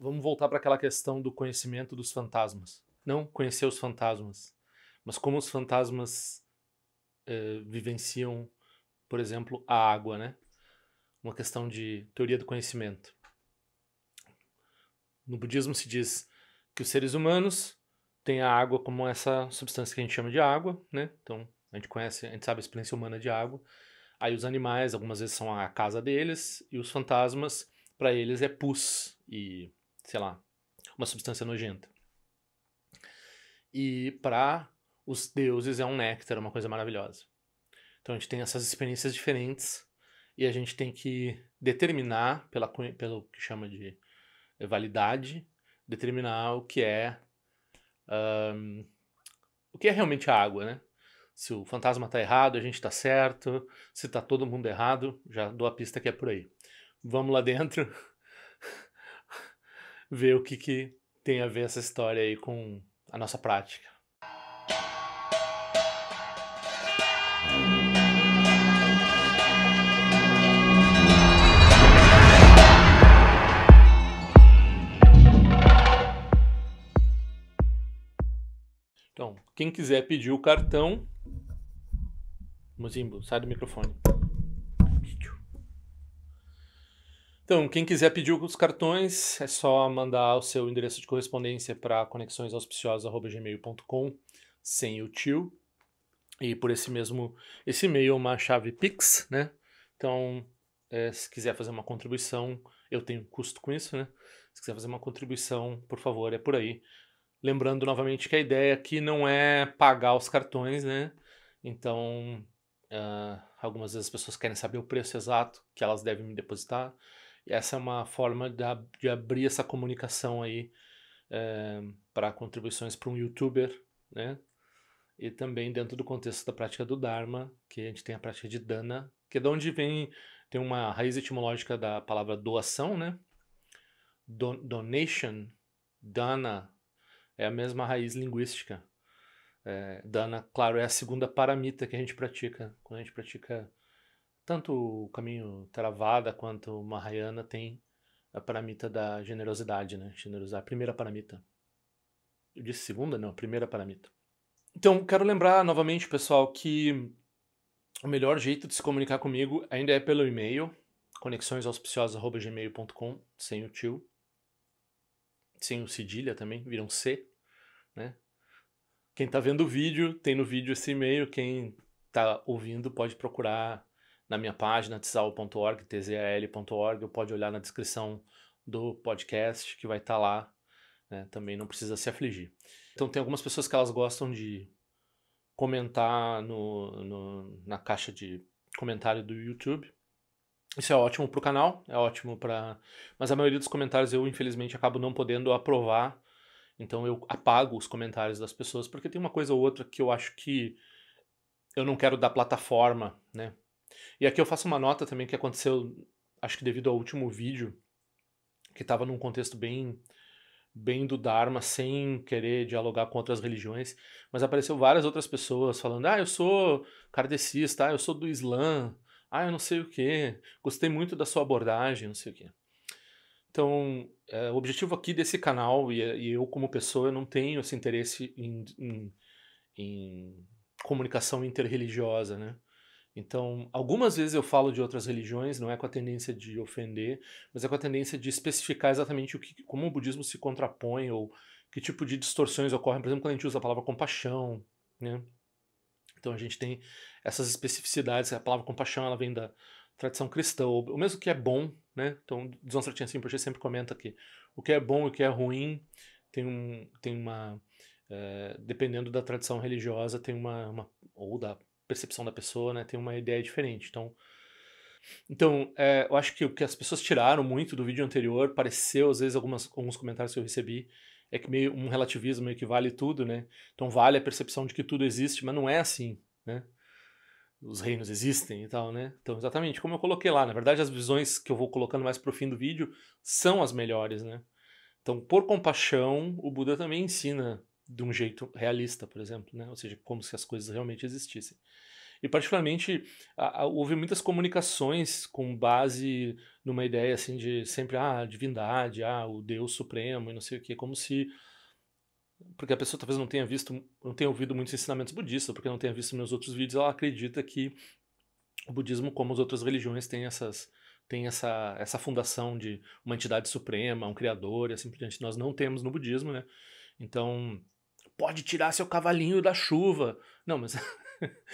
vamos voltar para aquela questão do conhecimento dos fantasmas. Não conhecer os fantasmas, mas como os fantasmas eh, vivenciam, por exemplo, a água, né? Uma questão de teoria do conhecimento. No budismo se diz que os seres humanos têm a água como essa substância que a gente chama de água, né? Então, a gente conhece, a gente sabe a experiência humana de água. Aí os animais, algumas vezes são a casa deles, e os fantasmas, para eles é pus e sei lá, uma substância nojenta. E para os deuses é um néctar, é uma coisa maravilhosa. Então a gente tem essas experiências diferentes e a gente tem que determinar, pela, pelo que chama de validade, determinar o que é um, o que é realmente a água, né? Se o fantasma está errado, a gente está certo. Se está todo mundo errado, já dou a pista que é por aí. Vamos lá dentro ver o que, que tem a ver essa história aí com a nossa prática. Então, quem quiser pedir o cartão, Mozimbo, sai do microfone. Então, quem quiser pedir os cartões, é só mandar o seu endereço de correspondência para conexõesauspiciosas.gmail.com sem o tio. E por esse mesmo esse e-mail, uma chave Pix, né? Então, é, se quiser fazer uma contribuição, eu tenho custo com isso, né? Se quiser fazer uma contribuição, por favor, é por aí. Lembrando novamente que a ideia aqui não é pagar os cartões, né? Então, uh, algumas vezes as pessoas querem saber o preço exato que elas devem me depositar essa é uma forma de, de abrir essa comunicação aí é, eh, para contribuições para um youtuber, né? E também dentro do contexto da prática do Dharma, que a gente tem a prática de Dana, que é de onde vem, tem uma raiz etimológica da palavra doação, né? donation, Dana, é a mesma raiz linguística. É, dana, claro, é a segunda paramita que a gente pratica, quando a gente pratica tanto o caminho Theravada quanto o Mahayana tem a paramita da generosidade, né? Generosidade, a primeira paramita. Eu disse segunda? Não, a primeira paramita. Então, quero lembrar novamente, pessoal, que o melhor jeito de se comunicar comigo ainda é pelo e-mail, conexõesauspiciosas.gmail.com, sem o tio, sem o cedilha também, viram um C, né? Quem tá vendo o vídeo, tem no vídeo esse e-mail, quem tá ouvindo pode procurar na minha página, tzal.org, tzal.org, ou pode olhar na descrição do podcast que vai estar tá lá. Né? Também não precisa se afligir. Então tem algumas pessoas que elas gostam de comentar no, no na caixa de comentário do YouTube. Isso é ótimo para o canal, é ótimo para. Mas a maioria dos comentários eu, infelizmente, acabo não podendo aprovar. Então eu apago os comentários das pessoas, porque tem uma coisa ou outra que eu acho que eu não quero dar plataforma né, e aqui eu faço uma nota também que aconteceu, acho que devido ao último vídeo, que estava num contexto bem bem do Dharma, sem querer dialogar com outras religiões, mas apareceu várias outras pessoas falando: "Ah, eu sou kardecista, ah, eu sou do Islã, ah, eu não sei o que, gostei muito da sua abordagem, não sei o que. Então, é, o objetivo aqui desse canal, e, e, eu como pessoa, eu não tenho esse interesse em, em, em comunicação interreligiosa, né? Então, algumas vezes eu falo de outras religiões, não é com a tendência de ofender, mas é com a tendência de especificar exatamente o que, como o budismo se contrapõe ou que tipo de distorções ocorrem, por exemplo, quando a gente usa a palavra compaixão, né? Então a gente tem essas especificidades, a palavra compaixão ela vem da tradição cristã, o mesmo que é bom, né? Então, Dzon Sartinha Rinpoche sempre comenta que o que é bom e o que é ruim tem, um, tem uma... É, dependendo da tradição religiosa, tem uma, uma ou da percepção da pessoa, né? Tem uma ideia diferente. Então, então é, eu acho que o que as pessoas tiraram muito do vídeo anterior, pareceu, às vezes, algumas, alguns comentários que eu recebi, é que meio um relativismo meio que vale tudo, né? Então vale a percepção de que tudo existe, mas não é assim, né? Os reinos existem e tal, né? Então, exatamente, como eu coloquei lá, na verdade, as visões que eu vou colocando mais pro fim do vídeo são as melhores, né? Então, por compaixão, o Buda também ensina de um jeito realista, por exemplo, né? ou seja, como se as coisas realmente existissem. E particularmente a, a, houve muitas comunicações com base numa ideia assim de sempre ah, a divindade, ah, o Deus supremo e não sei o que, como se porque a pessoa talvez não tenha visto, não tenha ouvido muitos ensinamentos budistas, porque não tenha visto meus outros vídeos, ela acredita que o budismo, como as outras religiões, tem essas tem essa, essa fundação de uma entidade suprema, um criador e assim por diante. Nós não temos no budismo, né? Então, pode tirar seu cavalinho da chuva. Não, mas.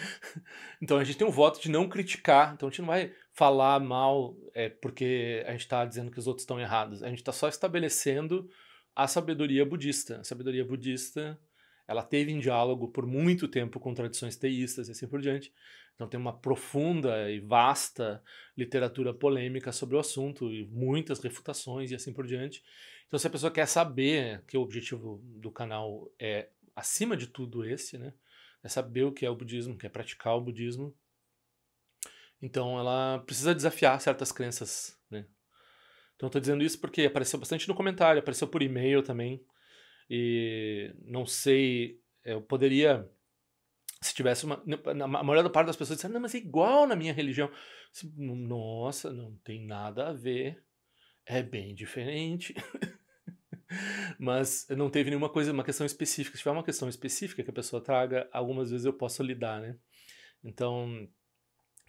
então a gente tem um voto de não criticar. Então a gente não vai falar mal é, porque a gente está dizendo que os outros estão errados. A gente está só estabelecendo a sabedoria budista. A sabedoria budista ela teve em diálogo por muito tempo com tradições teístas e assim por diante. Então tem uma profunda e vasta literatura polêmica sobre o assunto e muitas refutações e assim por diante. Então se a pessoa quer saber que o objetivo do canal é acima de tudo esse, né? É saber o que é o budismo, que é praticar o budismo. Então ela precisa desafiar certas crenças, né? Então eu tô dizendo isso porque apareceu bastante no comentário, apareceu por e-mail também. E não sei, é, eu poderia se tivesse uma. A maioria da parte das pessoas disseram, não, mas é igual na minha religião. Nossa, não tem nada a ver. É bem diferente. Mas não teve nenhuma coisa, uma questão específica. Se tiver uma questão específica que a pessoa traga, algumas vezes eu posso lidar, né? Então,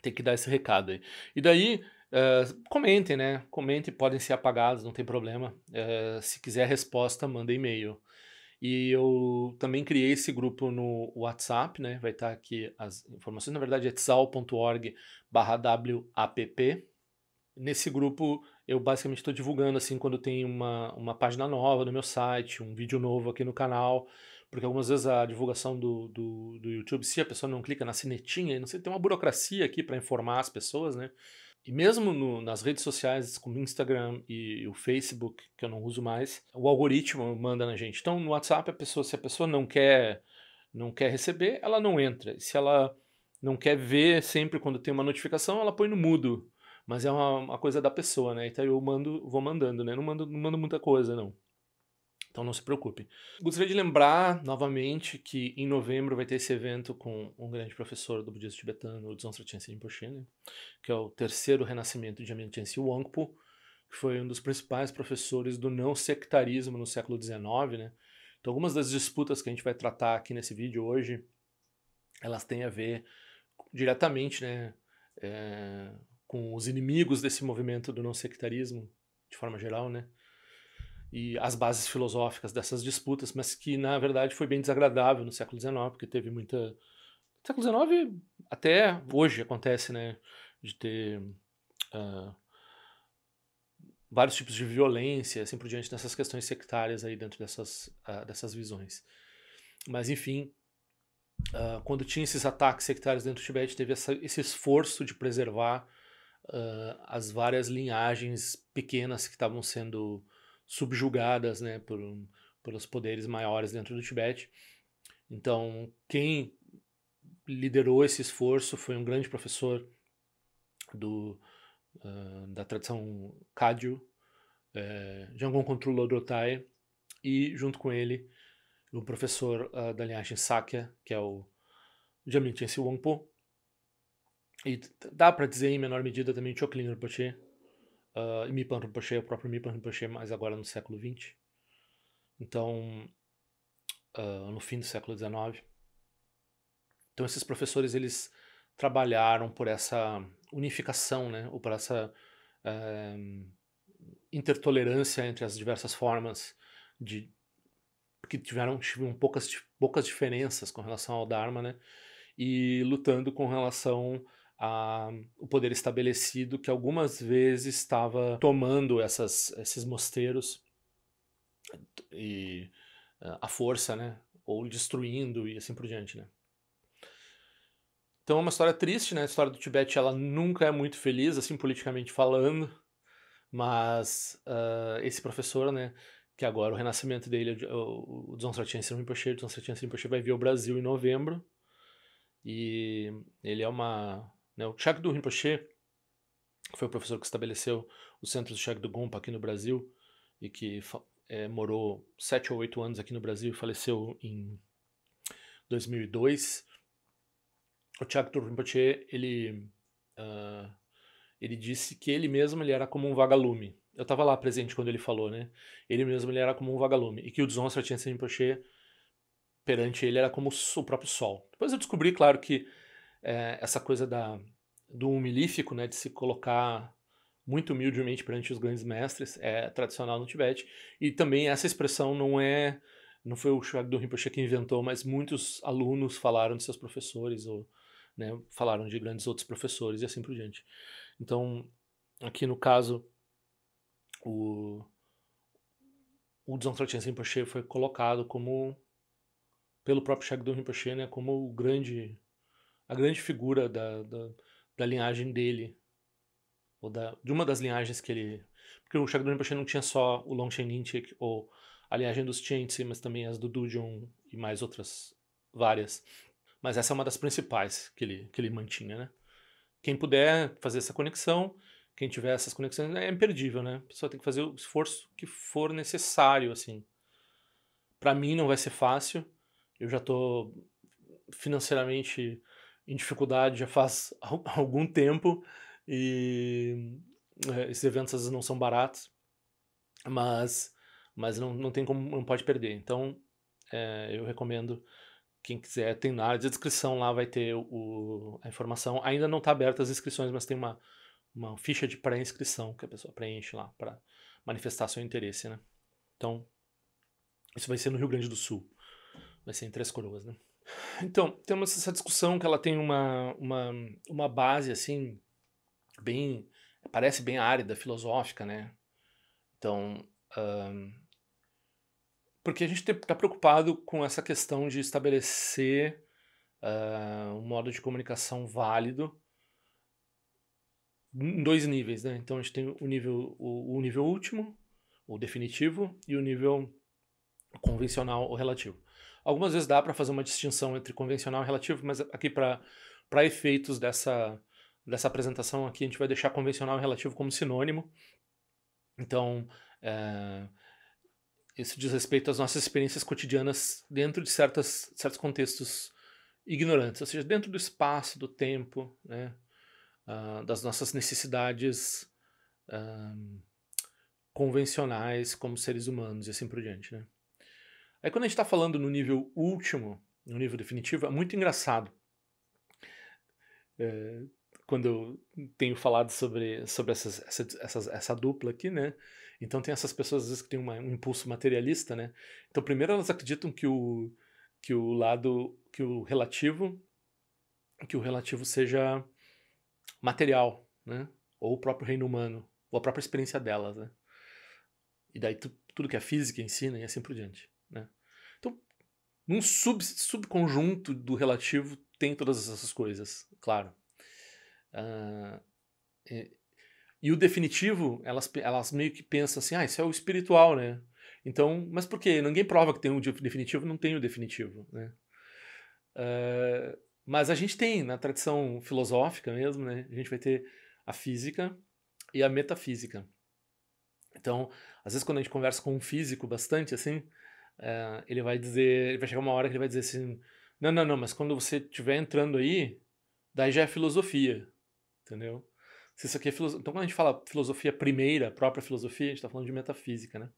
tem que dar esse recado aí. E daí, uh, comentem, né? Comentem, podem ser apagados, não tem problema. Uh, se quiser resposta, manda e-mail. E eu também criei esse grupo no WhatsApp, né? Vai estar aqui as informações. Na verdade, é tsal.org/wapp nesse grupo eu basicamente estou divulgando assim quando tem uma, uma página nova no meu site, um vídeo novo aqui no canal, porque algumas vezes a divulgação do, do, do YouTube, se a pessoa não clica na sinetinha, não sei, tem uma burocracia aqui para informar as pessoas, né? E mesmo no, nas redes sociais, como o Instagram e, e, o Facebook, que eu não uso mais, o algoritmo manda na gente. Então, no WhatsApp, a pessoa, se a pessoa não quer, não quer receber, ela não entra. Se ela não quer ver sempre quando tem uma notificação, ela põe no mudo. Mas é uma, uma, coisa da pessoa, né? Então eu mando, vou mandando, né? Não mando, não mando muita coisa, não. Então não se preocupe. Gostaria de lembrar novamente que em novembro vai ter esse evento com um grande professor do budismo tibetano, o Dzongsa Chense Rinpoche, né? que é o terceiro renascimento de Amin Chense Wangpo, que foi um dos principais professores do não sectarismo no século XIX, né? Então algumas das disputas que a gente vai tratar aqui nesse vídeo hoje, elas têm a ver diretamente, né, é, com os inimigos desse movimento do não sectarismo, de forma geral, né? E as bases filosóficas dessas disputas, mas que na verdade foi bem desagradável no século XIX, porque teve muita. No século XIX até hoje acontece, né? De ter uh, vários tipos de violência, assim por diante, nessas questões sectárias aí dentro dessas, uh, dessas visões. Mas enfim, uh, quando tinha esses ataques sectários dentro do Tibete, teve essa, esse esforço de preservar uh, as várias linhagens pequenas que estavam sendo subjugadas né, por, pelos poderes maiores dentro do Tibete. Então, quem liderou esse esforço foi um grande professor do, uh, da tradição Kagyu, é, eh, Jangon Controlo e junto com ele o professor uh, da linhagem Sakya, que é o Jamilchen Wangpo, e dá para dizer em menor medida também Choklin Rinpoche, uh, Mipan Rinpoche, o próprio Mipan Rinpoche, mas agora no século XX. Então, uh, no fim do século XIX. Então esses professores, eles trabalharam por essa unificação, né? Ou por essa uh, intertolerância entre as diversas formas de que tiveram, tiveram poucas, poucas diferenças com relação ao Dharma, né? E lutando com relação a, o poder estabelecido que algumas vezes estava tomando essas, esses mosteiros e a eh, força, né? Ou destruindo e assim por diante, né? Então é uma história triste, né? A história do Tibete ela nunca é muito feliz, assim, politicamente falando. Mas uh, esse professor, né? Que agora o renascimento dele, o, Dzong Sartien Rinpoche, o Dzong Sartien Rinpoche vai vir ao Brasil em novembro. E ele é uma né? O Shakdo Rinpoche, que foi o professor que estabeleceu o centro do Shakdo Gompa aqui no Brasil e que é, morou sete ou oito anos aqui no Brasil e faleceu em 2002. O Shakdo Rinpoche, ele, uh, ele disse que ele mesmo ele era como um vagalume. Eu estava lá presente quando ele falou, né? Ele mesmo ele era como um vagalume. E que o Dzonstra Tenzin Rinpoche perante ele era como o próprio sol. Depois eu descobri, claro, que é, essa coisa da, do humilífico, né, de se colocar muito humildemente perante os grandes mestres, é tradicional no Tibete. E também essa expressão não é. Não foi o Shugdo Rinpoche que inventou, mas muitos alunos falaram de seus professores, ou né, falaram de grandes outros professores e assim por diante. Então, aqui no caso, o, o Dzong Rinpoche foi colocado como, pelo próprio Shugdo Rinpoche, né, como o grande a grande figura da, da, da linhagem dele, ou da, de uma das linhagens que ele. Porque o Shagdun Rinpoche não tinha só o Longchen Rinpoche ou a linhagem dos Chentse, mas também as do Dujon e mais outras várias. Mas essa é uma das principais que ele, que ele mantinha, né? Quem puder fazer essa conexão, quem tiver essas conexões, é imperdível, né? A pessoa tem que fazer o esforço que for necessário, assim. Para mim não vai ser fácil. Eu já tô financeiramente em dificuldade já faz algum tempo e eh, esses eventos às vezes não são baratos, mas, mas não, não tem como, não pode perder. Então é, eu recomendo quem quiser, tem na área de descrição lá vai ter o, a informação. Ainda não está aberta as inscrições, mas tem uma, uma ficha de pré-inscrição que a pessoa preenche lá para manifestar seu interesse, né? Então, isso vai ser no Rio Grande do Sul. Vai ser em Três Coroas, né? Então, temos essa discussão que ela tem uma, uma, uma base, assim, bem... Parece bem árida, filosófica, né? Então... Um, porque a gente está preocupado com essa questão de estabelecer uh, um modo de comunicação válido em dois níveis, né? Então a gente tem o nível, o, o nível último, o definitivo, e o nível convencional ou relativo. Algumas vezes dá para fazer uma distinção entre convencional e relativo, mas aqui para efeitos dessa, dessa apresentação aqui, a gente vai deixar convencional e relativo como sinônimo. Então, é, isso diz respeito às nossas experiências cotidianas dentro de certas, certos contextos ignorantes, ou seja, dentro do espaço, do tempo, né, uh, das nossas necessidades uh, convencionais como seres humanos e assim por diante. Né? Aí é quando a gente está falando no nível último, no nível definitivo, é muito engraçado. É, quando eu tenho falado sobre, sobre essas, essa, essa dupla aqui, né? Então tem essas pessoas às vezes que têm uma, um impulso materialista, né? Então primeiro elas acreditam que o, que o lado, que o relativo, que o relativo seja material, né? Ou o próprio reino humano, ou a própria experiência delas, né? E daí tu, tudo que é física ensina né? e assim por diante, né? num sub, subconjunto do relativo tem todas essas coisas, claro. Uh, ah, e, é, e, o definitivo, elas, elas meio que pensam assim, ah, isso é o espiritual, né? Então, mas por quê? Ninguém prova que tem um definitivo, não tem o definitivo, né? Uh, mas a gente tem, na tradição filosófica mesmo, né? A gente vai ter a física e a metafísica. Então, às vezes quando a gente conversa com um físico bastante, assim, é, ele vai dizer, ele vai chegar uma hora que ele vai dizer assim, não, não, não, mas quando você estiver entrando aí, daí já é filosofia, entendeu? Se isso aqui é filoso... Então, quando a gente fala filosofia primeira, própria filosofia, a gente está falando de metafísica, né?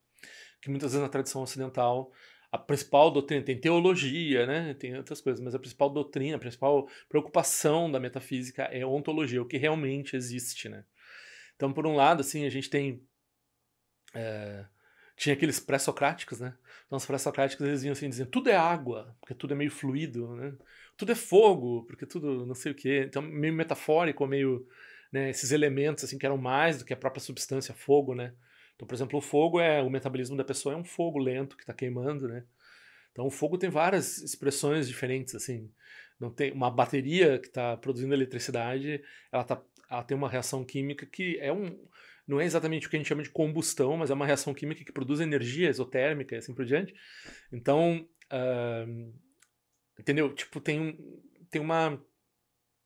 Que muitas vezes na tradição ocidental, a principal doutrina, tem teologia, né? Tem outras coisas, mas a principal doutrina, a principal preocupação da metafísica é ontologia, o que realmente existe, né? Então, por um lado, assim, a gente tem. É tinha aqueles pré-socráticos, né? Então, os pré-socráticos eles vinham assim dizendo: tudo é água, porque tudo é meio fluido, né? Tudo é fogo, porque tudo não sei o quê. Então, meio metafórico, meio né, esses elementos assim que eram mais do que a própria substância, fogo, né? Então, por exemplo, o fogo é o metabolismo da pessoa é um fogo lento que está queimando, né? Então, o fogo tem várias expressões diferentes, assim. Não tem uma bateria que está produzindo eletricidade, ela tá, ela tem uma reação química que é um não é exatamente o que a gente chama de combustão, mas é uma reação química que produz energia exotérmica e assim por diante. Então, uh, entendeu? Tipo, tem, tem uma.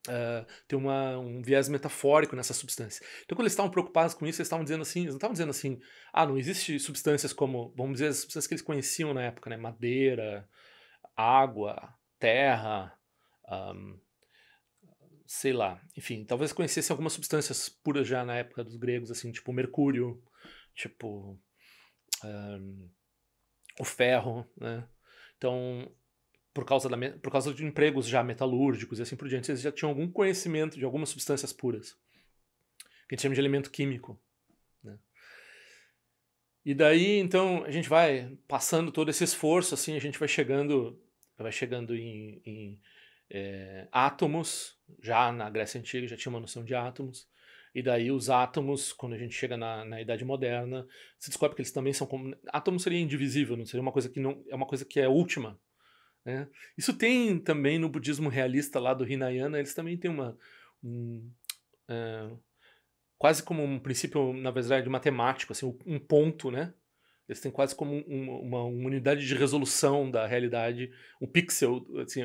Uh, tem uma, um viés metafórico nessa substância. Então, quando eles estavam preocupados com isso, eles estavam dizendo assim, eles não estavam dizendo assim, ah, não existe substâncias como, vamos dizer, as substâncias que eles conheciam na época, né? Madeira, água, terra, um, ah, sei lá, enfim, talvez conhecessem algumas substâncias puras já na época dos gregos, assim, tipo mercúrio, tipo um, o ferro, né? Então, por causa, da, por causa de empregos já metalúrgicos e assim por diante, eles já tinham algum conhecimento de algumas substâncias puras, que a gente chama de elemento químico. Né? E daí, então, a gente vai passando todo esse esforço, assim, a gente vai chegando, vai chegando em, em é, átomos, já na Grécia Antiga já tinha uma noção de átomos, e daí os átomos, quando a gente chega na, na Idade Moderna, se descobre que eles também são como... Átomo seria indivisível, não seria uma coisa que não... é uma coisa que é última, né? Isso tem também no budismo realista lá do Hinayana, eles também têm uma... Um, é, quase como um princípio, na verdade, matemático, assim, um ponto, né? Eles têm quase como um, uma, uma, unidade de resolução da realidade, um pixel, assim,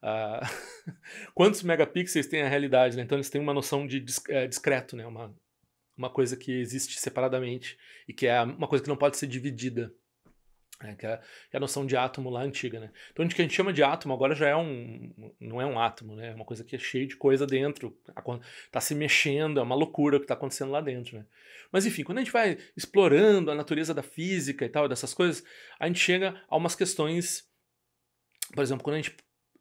quantos megapixels tem a realidade, né? Então eles têm uma noção de é, discreto, né? Uma, uma coisa que existe separadamente e que é uma coisa que não pode ser dividida. Né, é, que, é, a noção de átomo lá antiga, né? Então, o que a gente chama de átomo agora já é um... não é um átomo, né? É uma coisa que é cheia de coisa dentro, tá se mexendo, é uma loucura o que está acontecendo lá dentro, né? Mas, enfim, quando a gente vai explorando a natureza da física e tal, dessas coisas, a gente chega a umas questões... Por exemplo, quando a gente,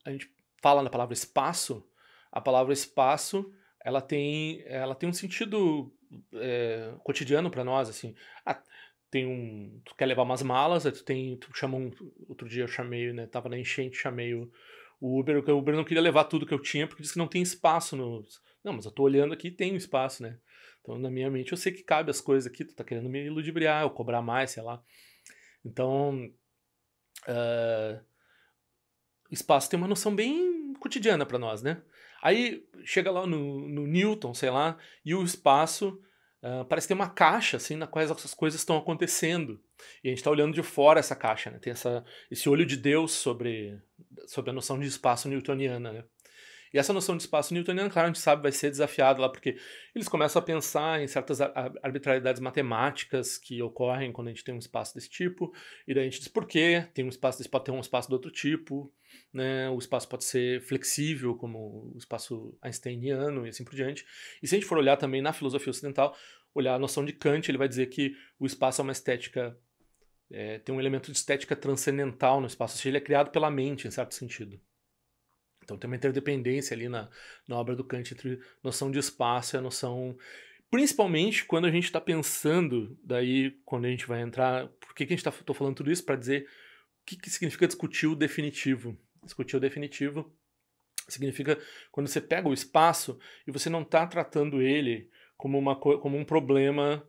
a gente fala na palavra espaço, a palavra espaço, ela tem, ela tem um sentido é, cotidiano para nós, assim... A, tem um. Tu quer levar umas malas, aí tu tem. Tu chama um. Outro dia eu chamei, né? Tava na enchente, chamei o, Uber, o Uber não queria levar tudo que eu tinha, porque disse que não tem espaço no. Não, mas eu tô olhando aqui tem um espaço, né? Então, na minha mente, eu sei que cabe as coisas aqui, tu tá querendo me ludibriar, eu cobrar mais, sei lá. Então. Uh, espaço tem uma noção bem cotidiana para nós, né? Aí chega lá no, no Newton, sei lá, e o espaço parece parece ter uma caixa assim na qual essas coisas estão acontecendo e a gente está olhando de fora essa caixa né? tem essa, esse olho de Deus sobre sobre a noção de espaço newtoniana né? e essa noção de espaço newtoniana claro a gente sabe vai ser desafiada lá porque eles começam a pensar em certas arbitrariedades matemáticas que ocorrem quando a gente tem um espaço desse tipo e daí a gente diz por quê tem um espaço desse pode ter um espaço do outro tipo né? o espaço pode ser flexível, como o espaço einsteiniano e assim por diante. E se a gente for olhar também na filosofia ocidental, olhar a noção de Kant, ele vai dizer que o espaço é uma estética, é, tem um elemento de estética transcendental no espaço, ou seja, ele é criado pela mente, em certo sentido. Então tem uma interdependência ali na, na obra do Kant entre noção de espaço e a noção. Principalmente quando a gente está pensando, daí quando a gente vai entrar. Por que, que a gente está falando tudo isso? Para dizer o que, que significa discutir o definitivo. Discutir o definitivo significa quando você pega o espaço e você não está tratando ele como, uma, como um problema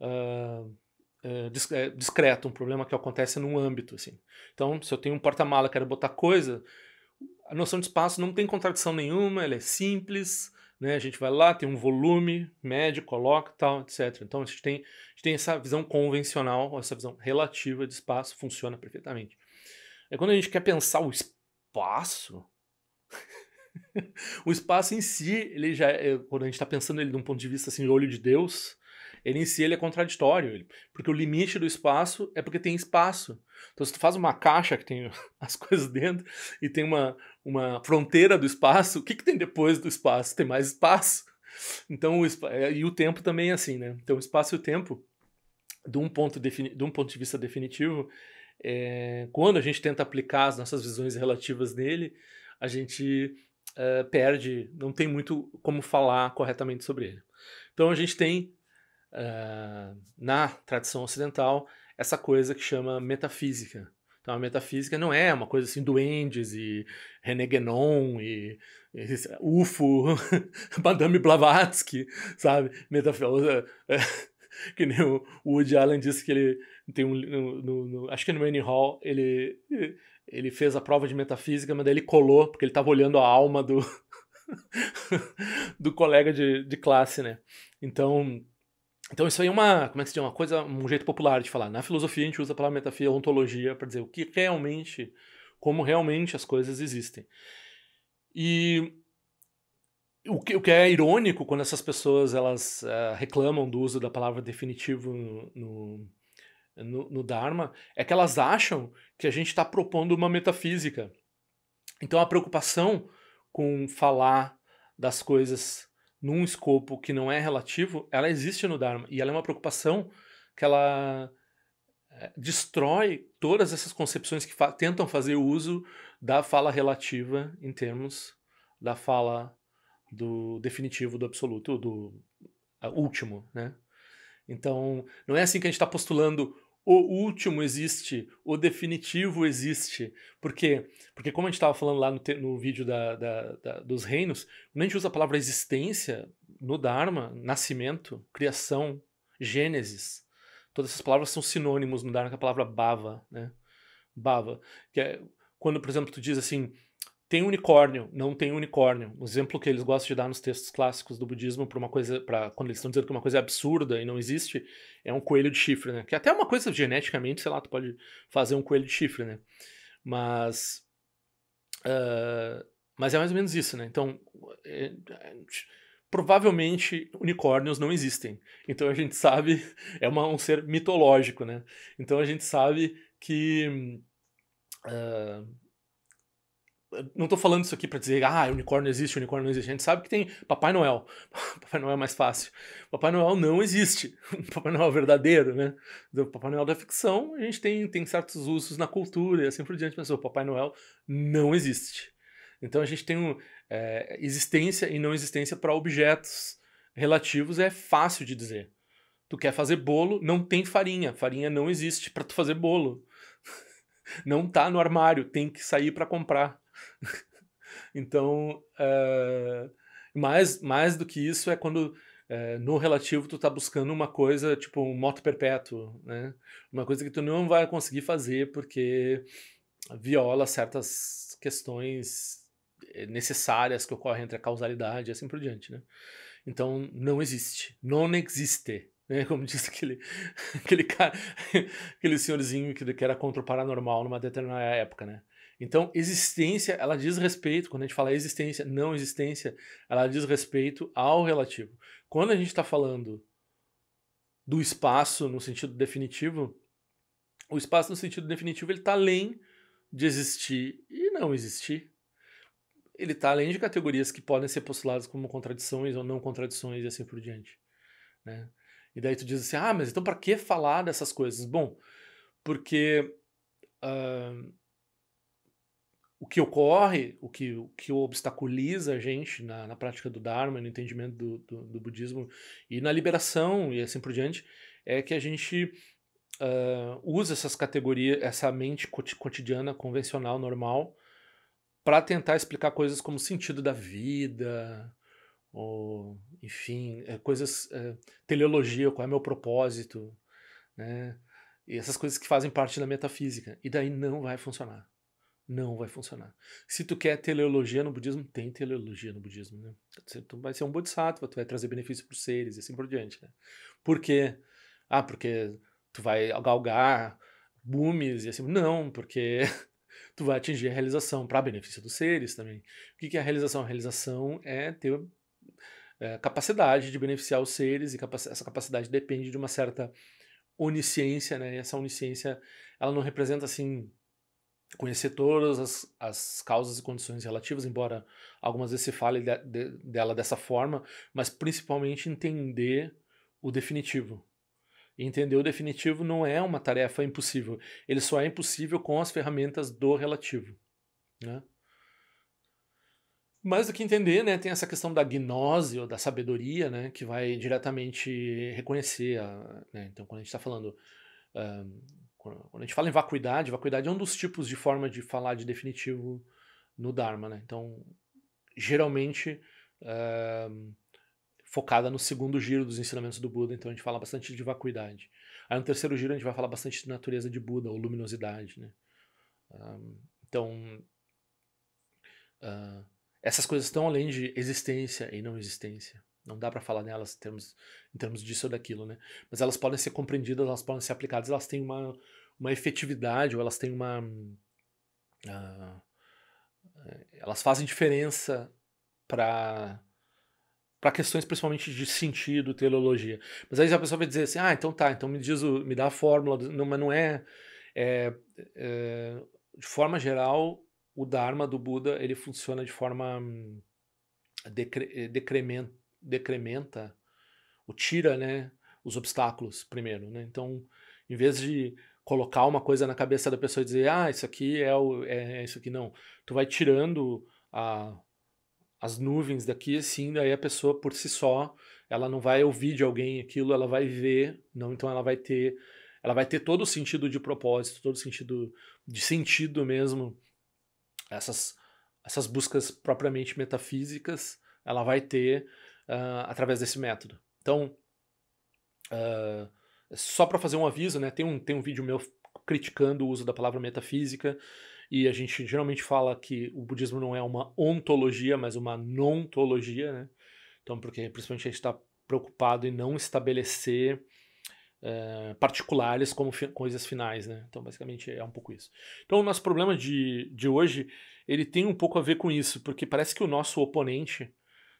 uh, uh, discreto, um problema que acontece num âmbito. Assim. Então, se eu tenho um porta-mala quero botar coisa, a noção de espaço não tem contradição nenhuma, ela é simples, né? a gente vai lá, tem um volume, mede, coloca tal, etc. Então, a gente, tem, a gente tem essa visão convencional, essa visão relativa de espaço, funciona perfeitamente. É quando a gente quer pensar o espaço... o espaço em si, ele já, é, quando a gente está pensando ele de um ponto de vista assim, olho de Deus, ele em si ele é contraditório, porque o limite do espaço é porque tem espaço. Então se tu faz uma caixa que tem as coisas dentro e tem uma, uma fronteira do espaço, o que, que tem depois do espaço? Tem mais espaço. Então o, é, e o tempo também é assim, né? Então o espaço e o tempo, de um ponto, de de um ponto de vista definitivo, é, quando a gente tenta aplicar as nossas visões relativas nele, a gente eh, perde, não tem muito como falar corretamente sobre ele. Então a gente tem eh, na tradição ocidental essa coisa que chama metafísica. Então a metafísica não é uma coisa assim duendes e René Guénon e, e UFO, Madame Blavatsky, sabe? Metafísica. que nem o Woody Allen disse que ele tem um. No, no, no, acho que no Annie Hall ele ele fez a prova de metafísica, mas daí ele colou, porque ele estava olhando a alma do, do colega de, de classe, né? Então, então isso aí é uma, como é que se diz, uma coisa, um jeito popular de falar. Na filosofia a gente usa a palavra metafísica, ontologia, para dizer o que realmente, como realmente as coisas existem. E o que, o que é irônico quando essas pessoas elas uh, reclamam do uso da palavra definitivo no, no no, no Dharma é que elas acham que a gente está propondo uma metafísica. Então a preocupação com falar das coisas num escopo que não é relativo, ela existe no Dharma e ela é uma preocupação que ela eh, destrói todas essas concepções que fa tentam fazer uso da fala relativa em termos da fala do definitivo, do absoluto, do último, né? Então, não é assim que a gente está postulando o último existe, o definitivo existe. Por quê? Porque, como a gente estava falando lá no, no vídeo da, da, da, dos reinos, quando a gente usa a palavra existência no Dharma, nascimento, criação, gênesis, todas essas palavras são sinônimos no Dharma, que é a palavra bhava, né? Bhava, que é quando, por exemplo, tu diz assim, tem unicórnio, não tem unicórnio. O exemplo que eles gostam de dar nos textos clássicos do budismo para uma coisa, para quando eles estão dizendo que uma coisa é absurda e não existe, é um coelho de chifre, né? Que é até é uma coisa geneticamente, sei lá, tu pode fazer um coelho de chifre, né? Mas uh, mas é mais ou menos isso, né? Então, é, é, provavelmente unicórnios não existem. Então a gente sabe, é uma, um ser mitológico, né? Então a gente sabe que uh, não tô falando isso aqui para dizer, ah, unicórnio existe, unicórnio não existe. A gente sabe que tem Papai Noel. Papai Noel é mais fácil. Papai Noel não existe. Papai Noel verdadeiro, né? Do Papai Noel da ficção, a gente tem, tem certos usos na cultura e assim por diante, mas o Papai Noel não existe. Então a gente tem um, é, existência e não existência para objetos relativos é fácil de dizer. Tu quer fazer bolo, não tem farinha. Farinha não existe para tu fazer bolo. Não tá no armário, tem que sair para comprar. então, eh, mais, mais do que isso é quando eh, no relativo tu tá buscando uma coisa, tipo um moto perpétuo, né? Uma coisa que tu não vai conseguir fazer porque viola certas questões eh, necessárias que ocorrem entre a causalidade e assim por diante, né? Então, não existe. Non existe. Né? Como diz aquele, aquele cara, aquele senhorzinho que, que era contra o paranormal numa determinada época, né? Então, existência, ela diz respeito, quando a gente fala existência, não existência, ela diz respeito ao relativo. Quando a gente está falando do espaço no sentido definitivo, o espaço no sentido definitivo ele está além de existir e não existir. Ele está além de categorias que podem ser postuladas como contradições ou não contradições e assim por diante. Né? E daí tu diz assim, ah, mas então para que falar dessas coisas? Bom, porque uh, o que ocorre, o que, o que obstaculiza a gente na, na prática do Dharma, no entendimento do, do, do, budismo e na liberação e assim por diante, é que a gente uh, usa essas categorias, essa mente cotidiana, convencional, normal, para tentar explicar coisas como sentido da vida, ou, enfim, é, coisas, é, teleologia, qual é meu propósito, né? E essas coisas que fazem parte da metafísica. E daí não vai funcionar não vai funcionar. Se tu quer teleologia no budismo, tem teleologia no budismo, né? Tu vai ser um bodhisattva, tu vai trazer benefício para os seres e assim por diante, né? Por quê? Ah, porque tu vai galgar bumes e assim. Não, porque tu vai atingir a realização para benefício dos seres também. O que é a realização? A realização é ter é, capacidade de beneficiar os seres e essa capacidade depende de uma certa onisciência, né? E essa onisciência, ela não representa assim conhecer todas as, as causas e condições relativas, embora algumas vezes se fale de, de, dela dessa forma, mas principalmente entender o definitivo. entender o definitivo não é uma tarefa impossível, ele só é impossível com as ferramentas do relativo. Né? Mais do que entender, né, tem essa questão da gnose ou da sabedoria, né, que vai diretamente reconhecer. A, né, então, quando a gente está falando quando a gente fala em vacuidade, vacuidade é um dos tipos de forma de falar de definitivo no Dharma, né? Então, geralmente é, focada no segundo giro dos ensinamentos do Buda, então a gente fala bastante de vacuidade. Aí no terceiro giro a gente vai falar bastante de natureza de Buda ou luminosidade, né? Eh, então, eh, essas coisas estão além de existência e não existência. Não dá para falar nelas em termos, em termos disso ou daquilo, né? Mas elas podem ser compreendidas, elas podem ser aplicadas, elas têm uma, uma efetividade ou elas têm uma. Uh, elas fazem diferença para para questões principalmente de sentido, teleologia. Mas aí a pessoa vai dizer assim, ah, então tá, então me diz o, me dá a fórmula, não, mas não é, é, é, de forma geral o dharma do Buda ele funciona de forma decre, decrement, decrementa, ou tira, né, os obstáculos primeiro, né? Então, em vez de colocar uma coisa na cabeça da pessoa e dizer, ah, isso aqui é, o, é, é isso aqui, não. Tu vai tirando a, as nuvens daqui, assim, daí a pessoa por si só, ela não vai ouvir de alguém aquilo, ela vai ver, não, então ela vai ter, ela vai ter todo o sentido de propósito, todo o sentido de sentido mesmo, essas, essas buscas propriamente metafísicas, ela vai ter uh, através desse método. Então, uh, só para fazer um aviso, né, tem, um, tem um vídeo meu criticando o uso da palavra metafísica, e a gente geralmente fala que o budismo não é uma ontologia, mas uma nontologia, né? Então, porque principalmente a gente está preocupado em não estabelecer uh, particulares como fi coisas finais, né? Então, basicamente é um pouco isso. Então, o nosso problema de, de hoje, ele tem um pouco a ver com isso, porque parece que o nosso oponente,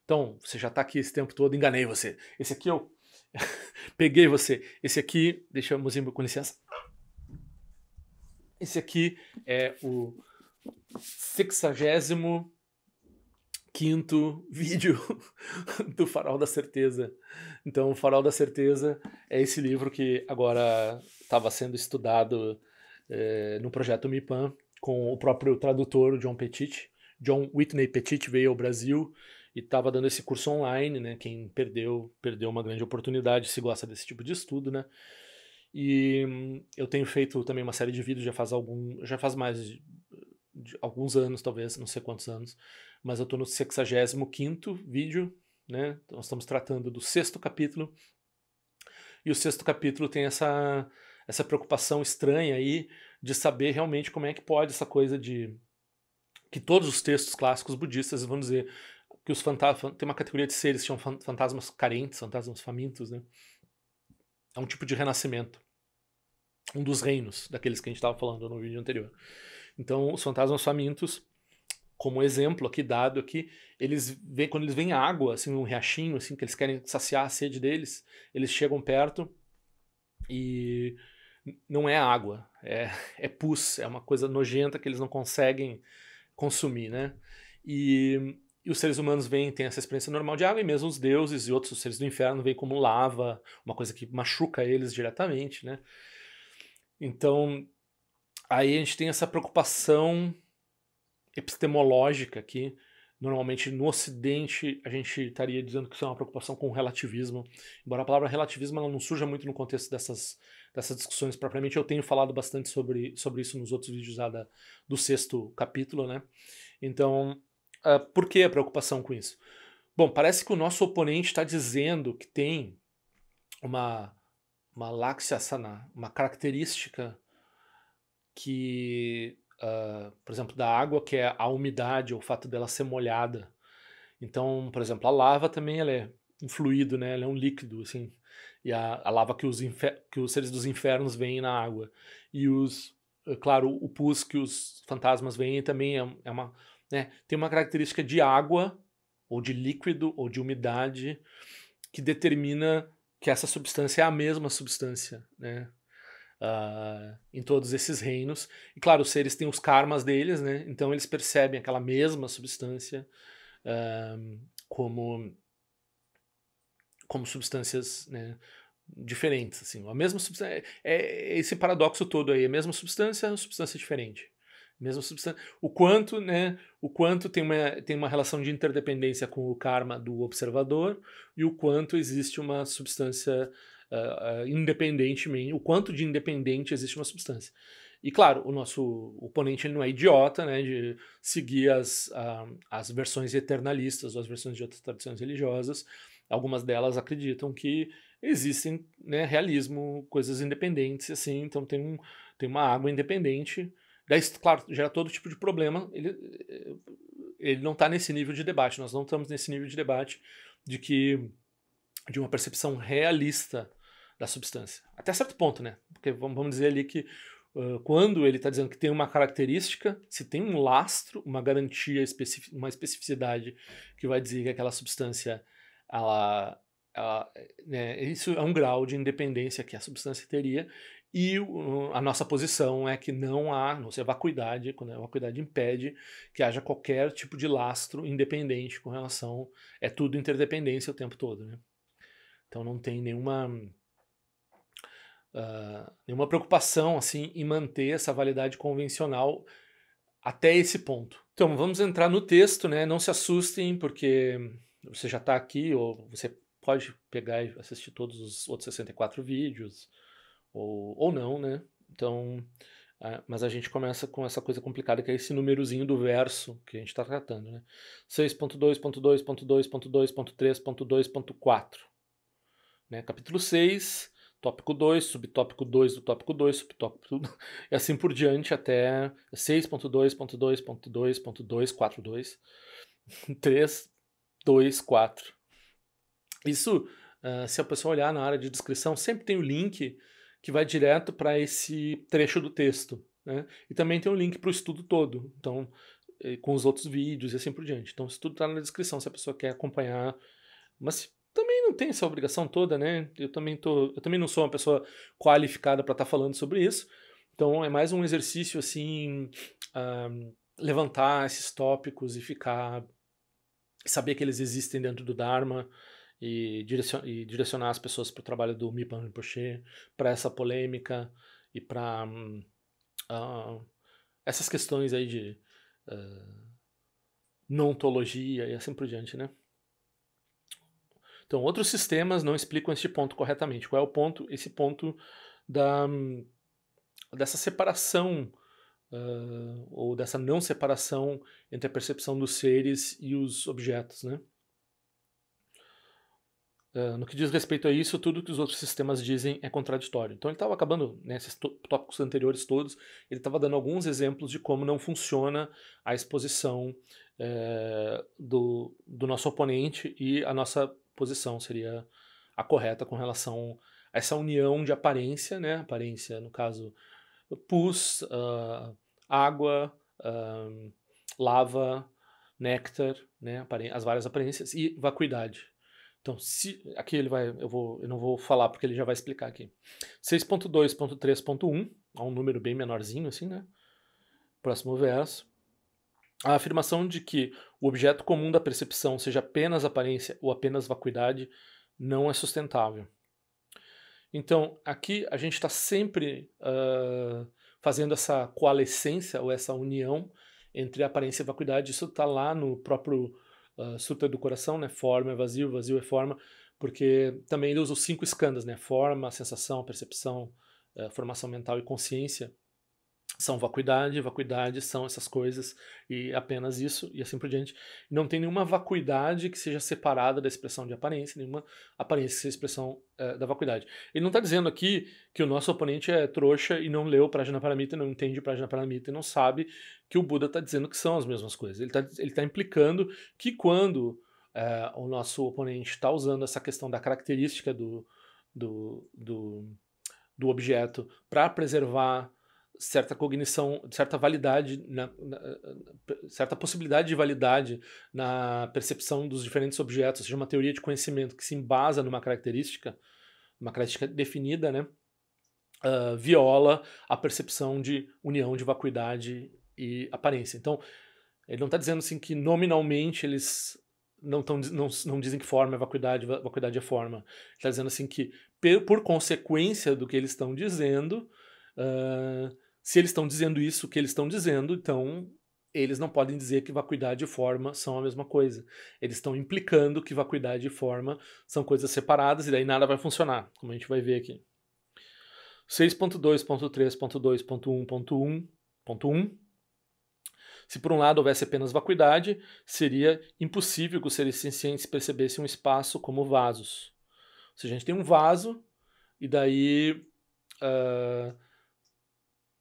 então, você já está aqui esse tempo todo, enganei você. Esse aqui eu peguei você. Esse aqui, deixa eu musimbo com licença. Esse aqui é o 65 quinto vídeo do Farol da Certeza. Então, o Farol da Certeza é esse livro que agora estava sendo estudado é, no projeto MIPAM com o próprio tradutor John Petit. John Whitney Petit veio ao Brasil e estava dando esse curso online, né? Quem perdeu, perdeu uma grande oportunidade se gosta desse tipo de estudo, né? E hum, eu tenho feito também uma série de vídeos já faz algum, já faz mais de, de, alguns anos, talvez, não sei quantos anos, mas eu estou no 65º vídeo, né? Então, nós estamos tratando do sexto capítulo. E o sexto capítulo tem essa essa preocupação estranha aí de saber realmente como é que pode essa coisa de que todos os textos clássicos budistas vão dizer que os fantasmas. Tem uma categoria de seres que são fantasmas carentes, fantasmas famintos, né? É um tipo de renascimento. Um dos reinos, daqueles que a gente estava falando no vídeo anterior. Então, os fantasmas famintos, como exemplo aqui dado aqui, eles vêm, quando eles veem água, assim, um riachinho, assim, que eles querem saciar a sede deles, eles chegam perto e não é água, é, é pus, é uma coisa nojenta que eles não conseguem consumir, né? E e os seres humanos vêm, têm essa experiência normal de água, e mesmo os deuses e outros seres do inferno vêm como lava, uma coisa que machuca eles diretamente, né? Então, aí a gente tem essa preocupação epistemológica que normalmente no ocidente a gente estaria dizendo que isso é uma preocupação com o relativismo, embora a palavra relativismo não surja muito no contexto dessas, dessas discussões propriamente, eu tenho falado bastante sobre, sobre isso nos outros vídeos lá da, do sexto capítulo, né? Então, Uh, por que a preocupação com isso? Bom, parece que o nosso oponente está dizendo que tem uma, uma laxiasana, uma característica que, uh, por exemplo, da água, que é a umidade, ou o fato dela ser molhada. Então, por exemplo, a lava também ela é um fluido, né? Ela é um líquido, assim. E a, a lava que os, que os seres dos infernos veem na água. E os, é claro, o pus que os fantasmas veem também é, é uma né, tem uma característica de água, ou de líquido, ou de umidade, que determina que essa substância é a mesma substância, né? Uh, em todos esses reinos. E claro, os seres têm os karmas deles, né? Então eles percebem aquela mesma substância uh, como como substâncias né, diferentes, assim. A mesma substância é, é esse paradoxo todo aí, a mesma substância, substância diferente mesma substância. O quanto, né? O quanto tem uma, tem uma relação de interdependência com o karma do observador e o quanto existe uma substância uh, uh, independentemente, o quanto de independente existe uma substância. E claro, o nosso oponente ele não é idiota, né, de seguir as, uh, as versões eternalistas ou as versões de outras tradições religiosas. Algumas delas acreditam que existem, né, realismo, coisas independentes, assim. Então tem um tem uma água independente Daí, claro, gera todo tipo de problema. Ele, eh, ele não está nesse nível de debate. Nós não estamos nesse nível de debate de que de uma percepção realista da substância. Até certo ponto, né? Porque vamos dizer ali que uh, quando ele está dizendo que tem uma característica, se tem um lastro, uma garantia, especific uma especificidade que vai dizer que aquela substância, ela, ela né, isso é um grau de independência que a substância teria e a nossa posição é que não há, não se vacuidade, quando a vacuidade impede que haja qualquer tipo de lastro independente com relação. É tudo interdependência o tempo todo. Né? Então não tem nenhuma. Uh, nenhuma preocupação assim em manter essa validade convencional até esse ponto. Então vamos entrar no texto, né? Não se assustem porque você já está aqui ou você pode pegar e assistir todos os outros 64 vídeos ou, ou não, né? Então, é, mas a gente começa com essa coisa complicada que é esse númerozinho do verso que a gente está tratando, né? 6.2.2.2.2.3.2.4. Né? Capítulo 6, tópico 2, subtópico 2 do tópico 2, subtópico e assim por diante até 6.2.2.2.2.4.2. 3, 2, 4. Isso, uh, se a pessoa olhar na área de descrição, sempre tem o link que vai direto para esse trecho do texto. Né? E também tem um link para o estudo todo, então eh, com os outros vídeos e assim por diante. Então isso tudo está na descrição se a pessoa quer acompanhar. Mas também não tem essa obrigação toda, né? Eu também, tô, eu também não sou uma pessoa qualificada para estar tá falando sobre isso. Então é mais um exercício assim ah, levantar esses tópicos e ficar saber que eles existem dentro do Dharma e, direcion e direcionar as pessoas para o trabalho do Mipan Rinpoche, para essa polêmica e para um, uh, ah, essas questões aí de uh, nontologia e assim por diante, né? Então, outros sistemas não explicam este ponto corretamente. Qual é o ponto? Esse ponto da, dessa separação uh, ou dessa não separação entre a percepção dos seres e os objetos, né? Ah, no que diz respeito a isso, tudo que os outros sistemas dizem é contraditório. Então ele estava acabando, nesses né, tópicos anteriores todos, ele estava dando alguns exemplos de como não funciona a exposição é, do, do nosso oponente e a nossa posição seria a correta com relação a essa união de aparência, né? Aparência, no caso, pus, uh, água, uh, lava, néctar, né? As várias aparências e vacuidade. Então, se aqui ele vai, eu vou, eu não vou falar porque ele já vai explicar aqui. 6.2.3.1, é um número bem menorzinho assim, né? Próximo verso. A afirmação de que o objeto comum da percepção seja apenas aparência ou apenas vacuidade não é sustentável. Então, aqui a gente está sempre uh, fazendo essa coalescência ou essa união entre aparência e vacuidade. Isso está lá no próprio ah, Sutra do Coração, né? Forma é vazio, vazio é forma, porque também ele usa os cinco escandas, né? Forma, sensação, percepção, uh, formação mental e consciência são vacuidade, vacuidade são essas coisas e apenas isso e assim por diante. Não tem nenhuma vacuidade que seja separada da expressão de aparência, nenhuma aparência que seja expressão é, da vacuidade. Ele não está dizendo aqui que o nosso oponente é trouxa e não leu Prajnaparamita, não entende Prajnaparamita e não sabe que o Buda está dizendo que são as mesmas coisas. Ele está ele tá implicando que quando é, o nosso oponente está usando essa questão da característica do, do, do, do objeto para preservar certa cognição, certa validade, na, na, eh, certa possibilidade de validade na percepção dos diferentes objetos, ou seja, uma teoria de conhecimento que se embasa numa característica, uma característica definida, né? Uh, viola a percepção de união de vacuidade e aparência. Então, ele não está dizendo assim que nominalmente eles não, tão, não, não dizem que forma é vacuidade, vacuidade é forma. Ele está dizendo assim que, per, por consequência do que eles estão dizendo, uh, se eles estão dizendo isso que eles estão dizendo, então eles não podem dizer que vacuidade e forma são a mesma coisa. Eles estão implicando que vacuidade e forma são coisas separadas e daí nada vai funcionar, como a gente vai ver aqui. 6.2.3.2.1.1.1 Se por um lado houvesse apenas vacuidade, seria impossível que os seres cientes percebessem um espaço como vasos. Ou seja, a gente tem um vaso e daí uh,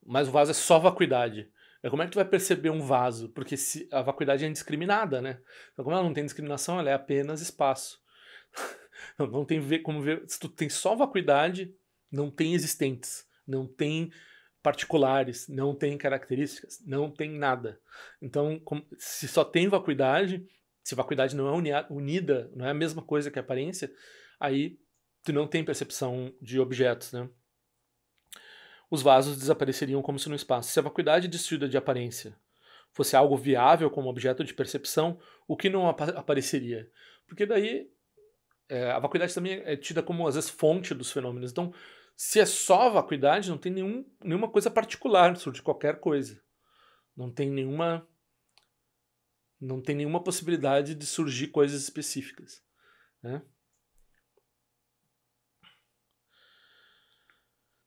mas o vaso é só vacuidade. É como é que tu vai perceber um vaso? Porque se, a vacuidade é indiscriminada, né? Então, como ela não tem discriminação, ela é apenas espaço. Então, não, tem ver como ver. Se tu tem só vacuidade, não tem existentes, não tem particulares, não tem características, não tem nada. Então, se só tem vacuidade, se vacuidade não é unida, não é a mesma coisa que a aparência, aí tu não tem percepção de objetos, né? os vasos desapareceriam como se no espaço. Se a vacuidade destruída de aparência fosse algo viável como objeto de percepção, o que não apareceria? Porque daí é, a vacuidade também é tida como, às vezes, fonte dos fenômenos. Então, se é só vacuidade, não tem nenhum, nenhuma coisa particular, surge qualquer coisa. Não tem nenhuma não tem nenhuma possibilidade de surgir coisas específicas. Né?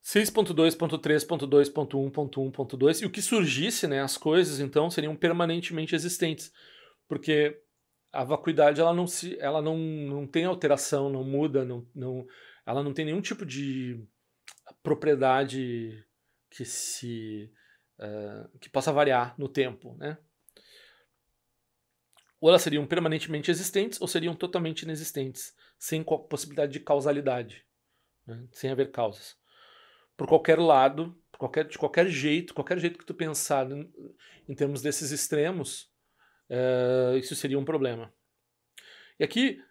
6.2.3.2.1.1.2 e o que surgisse, né, as coisas então seriam permanentemente existentes, porque a vacuidade ela não se ela não, não tem alteração, não muda, não, não ela não tem nenhum tipo de propriedade que se uh, que possa variar no tempo, né? Ou elas seriam permanentemente existentes ou seriam totalmente inexistentes, sem possibilidade de causalidade, né, sem haver causas por qualquer lado, por qualquer, de qualquer jeito, qualquer jeito que tu pensar em, em termos desses extremos, uh, isso seria um problema. E aqui,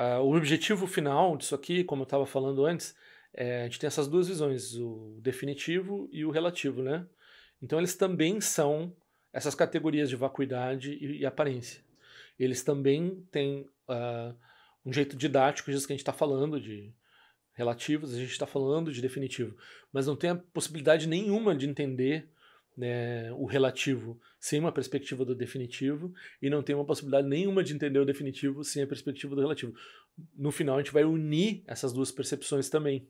uh, o objetivo final disso aqui, como eu estava falando antes, é, a gente tem essas duas visões, o definitivo e o relativo, né? Então eles também são essas categorias de vacuidade e, e aparência. Eles também têm uh, um jeito didático disso que a gente está falando, de relativos, a gente está falando de definitivo, mas não tem a possibilidade nenhuma de entender né, o relativo sem uma perspectiva do definitivo e não tem uma possibilidade nenhuma de entender o definitivo sem a perspectiva do relativo. No final, a gente vai unir essas duas percepções também.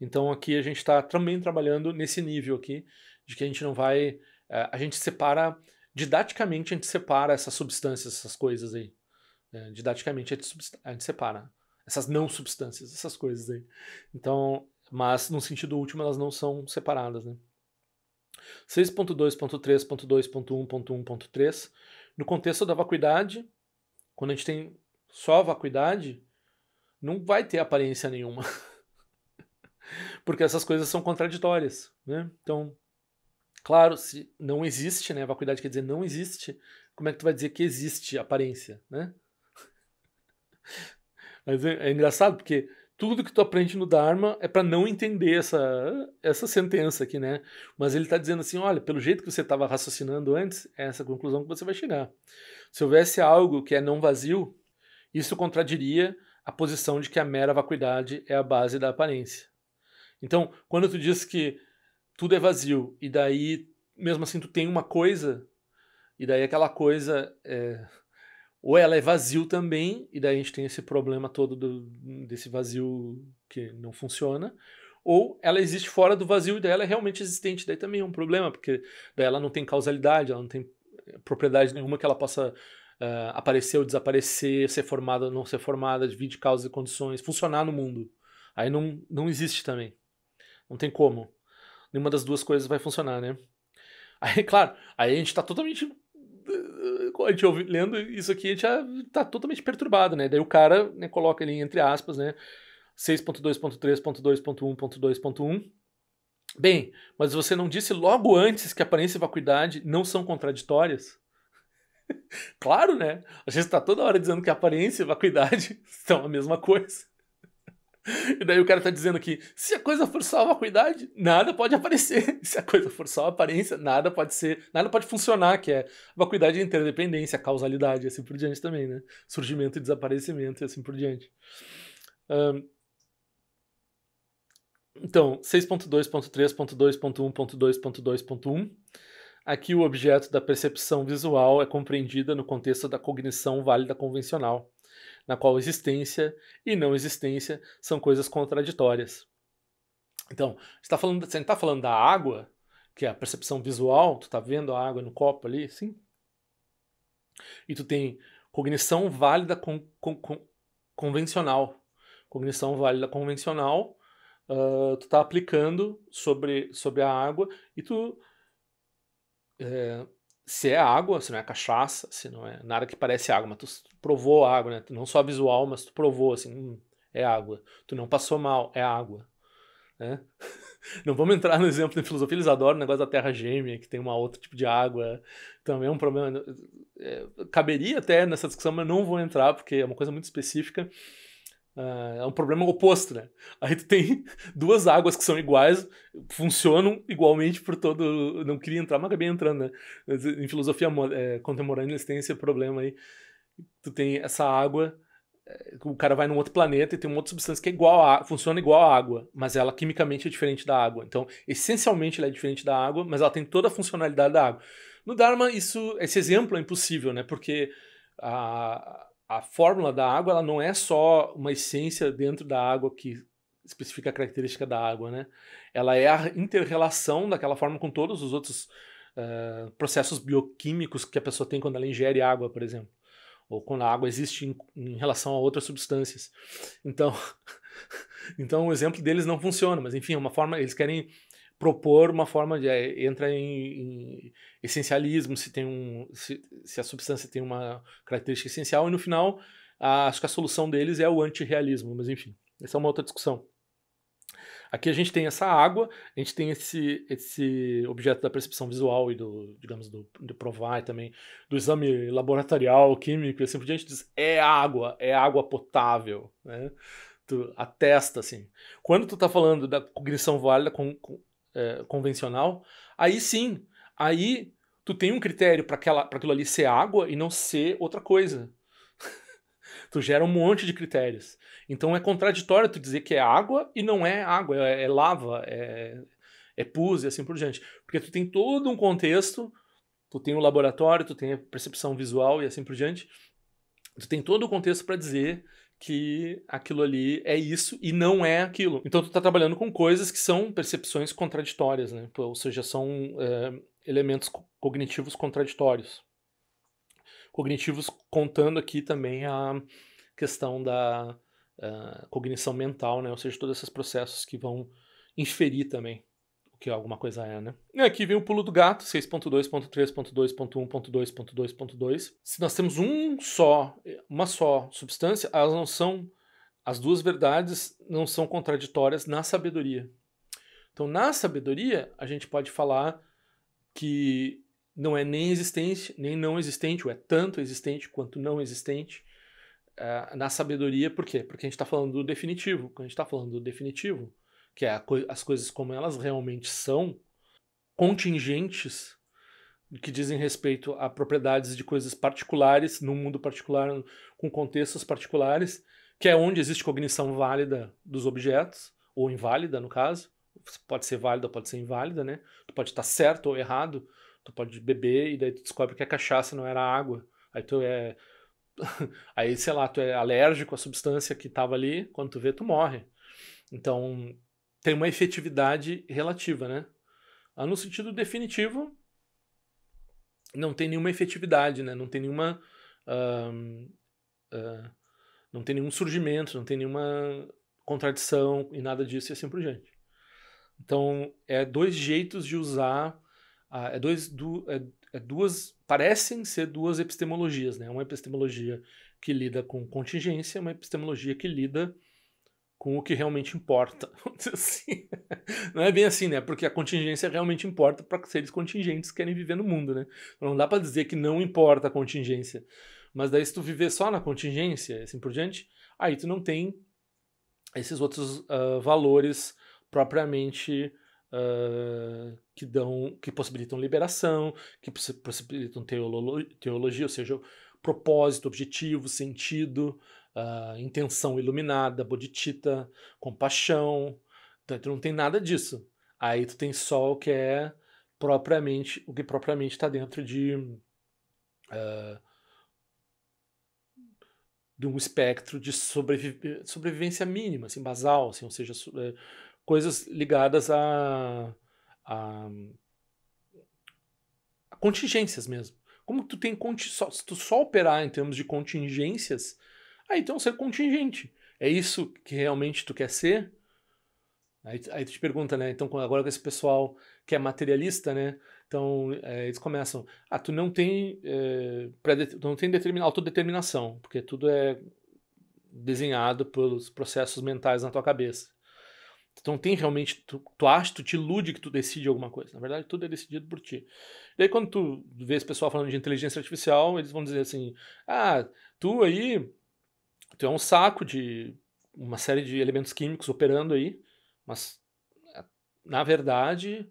Então, aqui a gente está também trabalhando nesse nível aqui, de que a gente não vai. Eh, a gente separa, didaticamente, a gente separa essas substâncias, essas coisas aí. Né, didaticamente, a gente, a gente separa essas não substâncias, essas coisas aí. Então, mas no sentido último elas não são separadas, né? 6.2.3.2.1.1.3 No contexto da vacuidade, quando a gente tem só vacuidade, não vai ter aparência nenhuma. Porque essas coisas são contraditórias, né? Então, claro, se não existe, né? Vacuidade quer dizer não existe. Como é que tu vai dizer que existe aparência, né? Mas é, é engraçado porque tudo que tu aprende no Dharma é para não entender essa, essa sentença aqui, né? Mas ele está dizendo assim: olha, pelo jeito que você estava raciocinando antes, é essa conclusão que você vai chegar. Se houvesse algo que é não vazio, isso contradiria a posição de que a mera vacuidade é a base da aparência. Então, quando tu diz que tudo é vazio e daí, mesmo assim, tu tem uma coisa, e daí aquela coisa. É ou ela é vazio também, e daí a gente tem esse problema todo do, desse vazio que não funciona. Ou ela existe fora do vazio e daí ela é realmente existente. Daí também é um problema, porque daí ela não tem causalidade, ela não tem eh, propriedade nenhuma que ela possa uh, aparecer ou desaparecer, ser formada ou não ser formada, dividir causas e condições, funcionar no mundo. Aí não, não existe também. Não tem como. Nenhuma das duas coisas vai funcionar, né? Aí, claro, aí a gente está totalmente a gente ouve, lendo isso aqui, a gente já tá totalmente perturbado, né? Daí o cara né, coloca ali entre aspas, né? 6.2.3.2.1.2.1. Bem, mas você não disse logo antes que aparência e vacuidade não são contraditórias? claro, né? A gente está toda hora dizendo que aparência e vacuidade são a mesma coisa. E daí o cara tá dizendo que se a coisa for só vacuidade, nada pode aparecer. Se a coisa for só aparência, nada pode ser, nada pode funcionar, que é vacuidade, interdependência, causalidade, e assim por diante também, né? Surgimento e desaparecimento e assim por diante. Um, então, 6.2.3.2.1.2.2.1. Aqui o objeto da percepção visual é compreendida no contexto da cognição válida convencional na qual existência e não existência são coisas contraditórias. Então, você tá não está falando da água, que é a percepção visual, tu está vendo a água no copo ali, sim. E tu tem cognição válida con, con, con, convencional. Cognição válida convencional, uh, tu está aplicando sobre, sobre a água e tu é, se é água, se não é cachaça, se não é nada que parece água, mas tu provou água, né? Não só visual, mas tu provou, assim, hum, é água. Tu não passou mal, é água. Né? Não vamos entrar no exemplo da filosofia, eles adoram o negócio da terra gêmea, que tem um outro tipo de água, também é um problema. Né? É, caberia até nessa discussão, mas não vou entrar, porque é uma coisa muito específica. Ah, é um problema oposto, né? Aí tu tem duas águas que são iguais, funcionam igualmente por todo. Não queria entrar, mas acabei entrando, né? Em filosofia é, contemporânea eles têm esse problema aí. Tu tem essa água, é, o cara vai num outro planeta e tem uma outra substância que é igual a, funciona igual à água, mas ela quimicamente é diferente da água. Então, essencialmente ela é diferente da água, mas ela tem toda a funcionalidade da água. No Dharma, isso, esse exemplo é impossível, né? Porque a a fórmula da água ela não é só uma essência dentro da água que especifica a característica da água, né? Ela é a interrelação daquela forma com todos os outros uh, processos bioquímicos que a pessoa tem quando ela ingere água, por exemplo, ou quando a água existe em, em relação a outras substâncias. Então, então o exemplo deles não funciona, mas enfim, é uma forma eles querem propor uma forma de é, entra em, em, essencialismo se tem um se, se, a substância tem uma característica essencial e no final a, acho que a solução deles é o antirrealismo mas enfim essa é uma outra discussão aqui a gente tem essa água a gente tem esse esse objeto da percepção visual e do digamos do de provar e também do exame laboratorial químico e assim por diante diz é água é água potável né tu atesta assim quando tu tá falando da cognição válida com, com é, convencional, aí sim, aí tu tem um critério para aquilo ali ser água e não ser outra coisa. tu gera um monte de critérios. Então é contraditório tu dizer que é água e não é água, é, é lava, é, é pus e assim por diante. Porque tu tem todo um contexto, tu tem o laboratório, tu tem a percepção visual e assim por diante. Tu tem todo o contexto para dizer que aquilo ali é isso e não é aquilo. Então tu tá trabalhando com coisas que são percepções contraditórias, né? Ou seja, são é, elementos cognitivos contraditórios. Cognitivos contando aqui também a questão da a é, cognição mental, né? Ou seja, todos esses processos que vão inferir também que alguma coisa é, né? E aqui vem o pulo do gato, 6.2.3.2.1.2.2.2. Se nós temos um só, uma só substância, elas não são as duas verdades não são contraditórias na sabedoria. Então, na sabedoria, a gente pode falar que não é nem existente, nem não existente, ou é tanto existente quanto não existente. Uh, na sabedoria, por quê? Porque a gente está falando do definitivo. Quando a gente está falando do definitivo, que é co as coisas como elas realmente são, contingentes que dizem respeito a propriedades de coisas particulares, num mundo particular, com contextos particulares, que é onde existe cognição válida dos objetos, ou inválida, no caso. Pode ser válida, pode ser inválida, né? Tu pode estar certo ou errado, tu pode beber e daí tu descobre que a cachaça não era água. Aí tu é. Aí, sei lá, tu é alérgico à substância que estava ali, quando tu vê, tu morre. Então, tem uma efetividade relativa, né? no sentido definitivo, não tem nenhuma efetividade, né? Não tem nenhuma. Uh, uh, não tem nenhum surgimento, não tem nenhuma contradição e nada disso e assim por diante. Então, é dois jeitos de usar. é, dois, du, é, é, duas. Parecem ser duas epistemologias, né? Uma epistemologia que lida com contingência, uma epistemologia que lida com o que realmente importa. Assim. Não é bem assim, né? Porque a contingência realmente importa para seres contingentes que querem viver no mundo, né? Então, não dá para dizer que não importa a contingência. Mas daí se tu viver só na contingência, assim por diante, aí tu não tem esses outros uh, valores propriamente uh, que dão, que possibilitam liberação, que possibilitam teologia, ou seja, propósito, objetivo, sentido, uh, intenção iluminada, bodhicitta, compaixão. Então, tu não tem nada disso. Aí tu tem só o que é propriamente, o que propriamente está dentro de, uh, de um espectro de sobrevi sobrevivência mínima, assim, basal, assim, ou seja, é, coisas ligadas a, a, a contingências mesmo como tu tem se tu só operar em termos de contingências, Aí ah, tu então é um ser contingente. É isso que realmente tu quer ser? Aí, aí tu te pergunta, né? Então agora com esse pessoal que é materialista, né? Então é, eles começam, ah, tu não tem, é, não tem autodeterminação, porque tudo é desenhado pelos processos mentais na tua cabeça. Então tem realmente, tu, tu acha, tu te ilude que tu decide alguma coisa. Na verdade, tudo é decidido por ti. E aí quando tu vê esse pessoal falando de inteligência artificial, eles vão dizer assim, ah, tu aí tu então, é um saco de uma série de elementos químicos operando aí, mas é, na verdade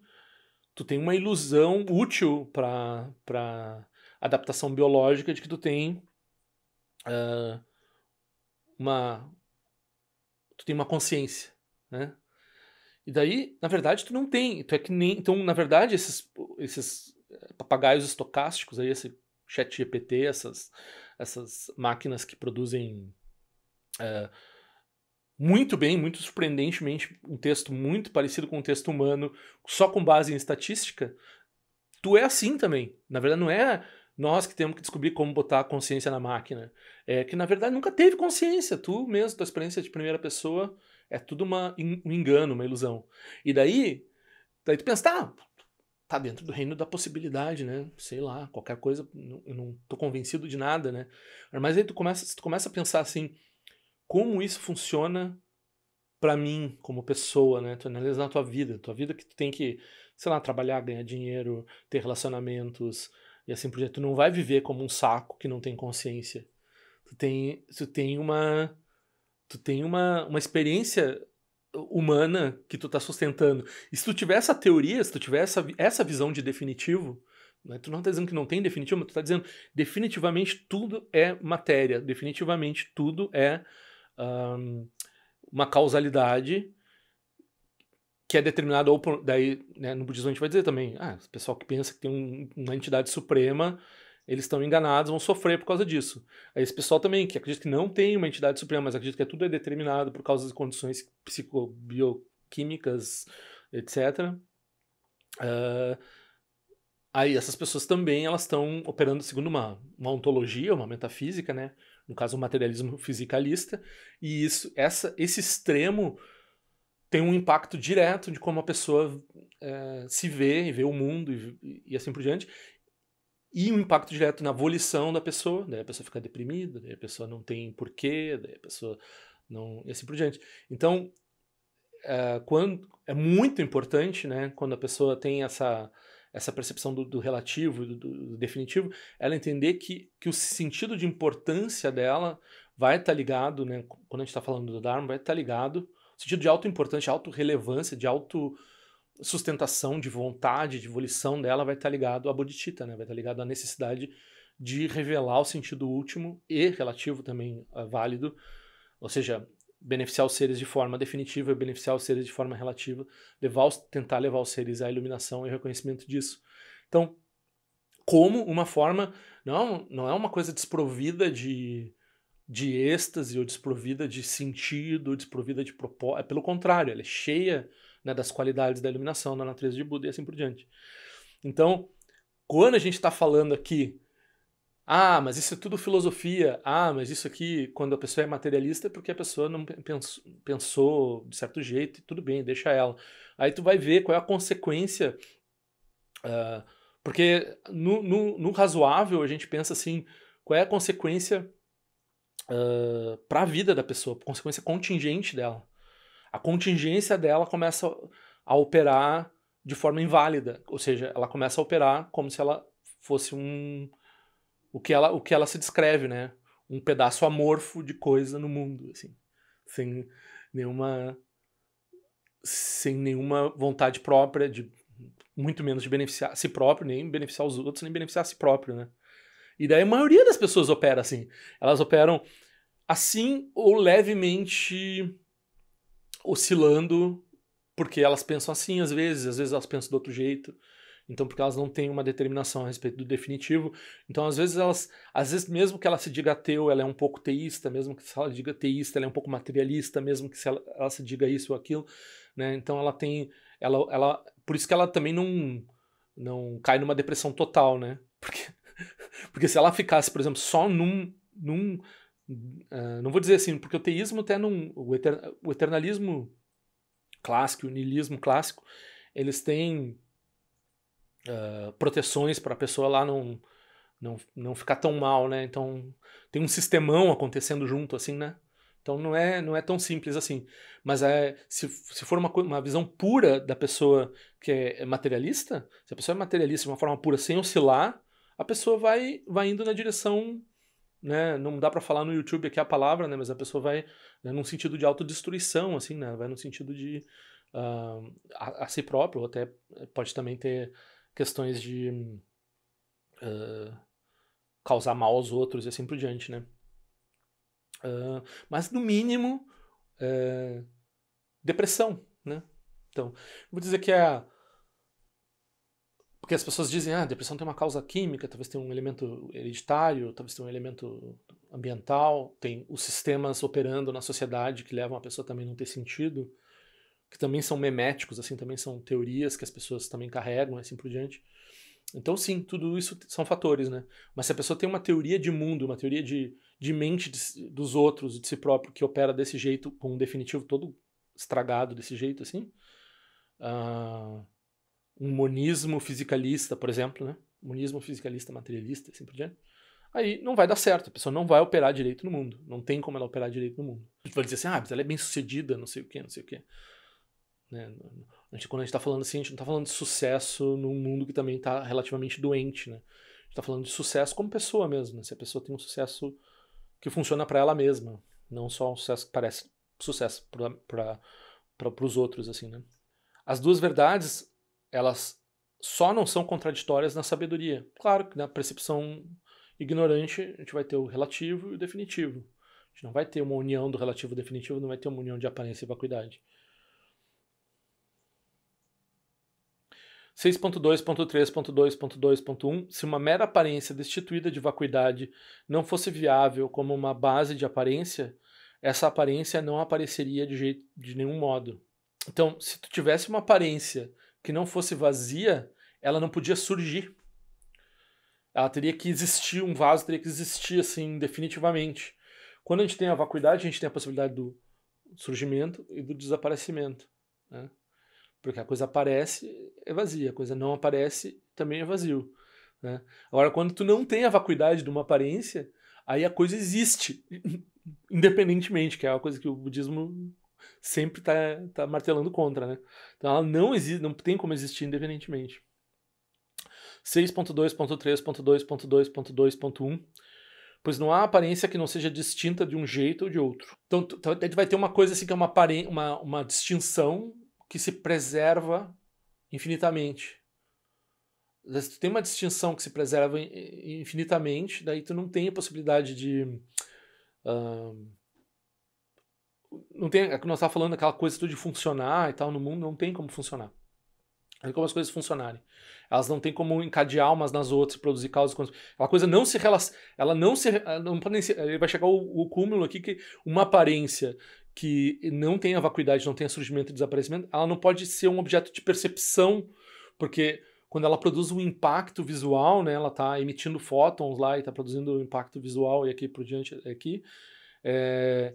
tu tem uma ilusão útil para para adaptação biológica de que tu tem uh, uma tu tem uma consciência, né? E daí, na verdade, tu não tem. Tu é que nem, então, na verdade, esses, esses eh, papagaios estocásticos aí, esse chat GPT, essas, essas máquinas que produzem ah, muito bem, muito surpreendentemente, um texto muito parecido com um texto humano, só com base em estatística. Tu é assim também. Na verdade, não é nós que temos que descobrir como botar a consciência na máquina. É que, na verdade, nunca teve consciência. Tu mesmo, tua experiência de primeira pessoa, é tudo uma, um engano, uma ilusão. E daí, daí tu pensa, tá, tá dentro do reino da possibilidade, né? Sei lá, qualquer coisa, eu não tô convencido de nada, né? Mas aí tu começa, tu começa a pensar assim, como isso funciona para mim como pessoa, né? Tu analisa a tua vida, tua vida que tu tem que, sei lá, trabalhar, ganhar dinheiro, ter relacionamentos e assim por diante. Tu não vai viver como um saco que não tem consciência. Tu tem, tu tem uma tu tem uma, uma experiência humana que tu tá sustentando. E se tu tiver essa teoria, se tu tiver essa, essa visão de definitivo, né, tu não tá dizendo que não tem definitivo, mas tu tá dizendo definitivamente tudo é matéria, definitivamente tudo é um, uma causalidade que é determinada ou por, daí né, no budismo a gente vai dizer também ah o pessoal que pensa que tem um, uma entidade suprema eles estão enganados vão sofrer por causa disso aí esse pessoal também que acredita que não tem uma entidade suprema mas acredita que tudo é determinado por causa de condições psicobioquímicas etc uh, ah, aí essas pessoas também elas estão operando segundo uma, uma ontologia uma metafísica né no caso o materialismo fisicalista, e isso, essa, esse extremo tem um impacto direto de como a pessoa é, se vê e vê o mundo e, e, assim por diante, e um impacto direto na volição da pessoa, daí a pessoa fica deprimida, daí a pessoa não tem porquê, daí a pessoa não e assim por diante. Então é, quando é muito importante, né, quando a pessoa tem essa essa percepção do, do relativo, do, do, definitivo, ela entender que, que o sentido de importância dela vai estar tá ligado, né? Quando a gente está falando do Dharma, vai estar tá ligado. Sentido de auto-importância, auto-relevância, de auto sustentação de vontade, de volição dela vai estar tá ligado à bodhicitta, né? Vai estar tá ligado à necessidade de revelar o sentido último e relativo também ah, válido, ou seja, beneficiar os seres de forma definitiva, beneficiar os seres de forma relativa, levar os, tentar levar os seres à iluminação e ao reconhecimento disso. Então, como uma forma, não, não é uma coisa desprovida de, de êxtase ou desprovida de sentido, ou desprovida de propósito. É pelo contrário, ela é cheia né, das qualidades da iluminação, da natureza de Buda e assim por diante. Então, quando a gente está falando aqui ah, mas isso é tudo filosofia. Ah, mas isso aqui, quando a pessoa é materialista, é porque a pessoa não pensou, pensou de certo jeito, e tudo bem, deixa ela. Aí tu vai ver qual é a consequência. Uh, porque no, no, no, razoável a gente pensa assim: qual é a consequência uh, ah, para a vida da pessoa, consequência contingente dela. A contingência dela começa a operar de forma inválida, ou seja, ela começa a operar como se ela fosse um o que ela, o que ela se descreve, né? Um pedaço amorfo de coisa no mundo, assim, sem nenhuma sem nenhuma vontade própria de muito menos de beneficiar a si próprio, nem beneficiar os outros, nem beneficiar a si próprio, né? E daí a maioria das pessoas opera assim. Elas operam assim ou levemente oscilando, porque elas pensam assim às vezes, às vezes elas pensam do outro jeito. Então, porque elas não têm uma determinação a respeito do definitivo. Então, às vezes elas, às vezes mesmo que ela se diga ateu, ela é um pouco teísta, mesmo que se ela diga teísta, ela é um pouco materialista, mesmo que se ela, ela se diga isso ou aquilo, né? Então, ela tem ela, ela por isso que ela também não não cai numa depressão total, né? Porque porque se ela ficasse, por exemplo, só num num uh, não vou dizer assim, porque o teísmo até não o, o eternalismo clássico, o niilismo clássico, eles têm uh, proteções para a pessoa lá não, não, não ficar tão mal, né? Então tem um sistemão acontecendo junto, assim, né? Então não é, não é tão simples assim. Mas é, se, se for uma, uma visão pura da pessoa que é, é materialista, se a pessoa é materialista de uma forma pura, sem oscilar, a pessoa vai, vai indo na direção né, não dá para falar no YouTube aqui a palavra, né, mas a pessoa vai né, num sentido de autodestruição, assim, né, vai no sentido de uh, a, a, si próprio, até eh, pode também ter questões de uh, causar mal aos outros e assim por diante, né? Uh, mas no mínimo uh, depressão, né? Então, vou dizer que é porque as pessoas dizem, ah, a depressão tem uma causa química, talvez tenha um elemento hereditário, talvez tenha um elemento ambiental, tem os sistemas operando na sociedade que levam a pessoa também a não ter sentido que também são meméticos, assim, também são teorias que as pessoas também carregam, assim por diante. Então, sim, tudo isso são fatores, né? Mas se a pessoa tem uma teoria de mundo, uma teoria de, de mente de, dos outros, de si próprio, que opera desse jeito, com um definitivo todo estragado desse jeito, assim, uh, um monismo fisicalista, por exemplo, né? Monismo fisicalista, materialista, assim por diante aí não vai dar certo. A pessoa não vai operar direito no mundo. Não tem como ela operar direito no mundo. A gente vai dizer assim, ah, mas ela é bem sucedida, não sei o quê, não sei o quê. Né? A gente, quando a gente está falando assim, a gente não está falando de sucesso num mundo que também está relativamente doente. Né? A gente está falando de sucesso como pessoa mesmo. Né? Se a pessoa tem um sucesso que funciona para ela mesma, não só um sucesso que parece sucesso para os outros. assim né? As duas verdades, elas só não são contraditórias na sabedoria. Claro que na percepção ignorante a gente vai ter o relativo e o definitivo. A gente não vai ter uma união do relativo e definitivo, não vai ter uma união de aparência e vacuidade. 6.2.3.2.2.1, se uma mera aparência destituída de vacuidade não fosse viável como uma base de aparência, essa aparência não apareceria de, jeito, de nenhum modo. Então, se tu tivesse uma aparência que não fosse vazia, ela não podia surgir. Ela teria que existir, um vaso teria que existir assim, definitivamente. Quando a gente tem a vacuidade, a gente tem a possibilidade do surgimento e do desaparecimento. Né? Porque a coisa aparece, é vazia. A coisa não aparece, também é vazio. Né? Agora, quando tu não tem a vacuidade de uma aparência, aí a coisa existe, independentemente, que é uma coisa que o budismo sempre está tá martelando contra, né? Então ela não existe, não tem como existir independentemente. 6.2.3.2.2.2.1 Pois não há aparência que não seja distinta de um jeito ou de outro. Então, tu, tu vai ter uma coisa assim que é uma, uma, uma distinção que se preserva infinitamente. Se tu tem uma distinção que se preserva infinitamente, daí tu não tem a possibilidade de. Uh, não tem, é que nós estávamos falando aquela coisa tudo de funcionar e tal no mundo, não tem como funcionar. Não tem como as coisas funcionarem. Elas não tem como encadear umas nas outras, produzir causas. Aquela coisa não se relaciona. Ela não se. não pode nem vai chegar o, o cúmulo aqui que uma aparência que não tenha vacuidade, não tenha surgimento e desaparecimento, ela não pode ser um objeto de percepção, porque quando ela produz um impacto visual, né, ela está emitindo fótons lá e está produzindo um impacto visual e aqui por diante, é aqui, é,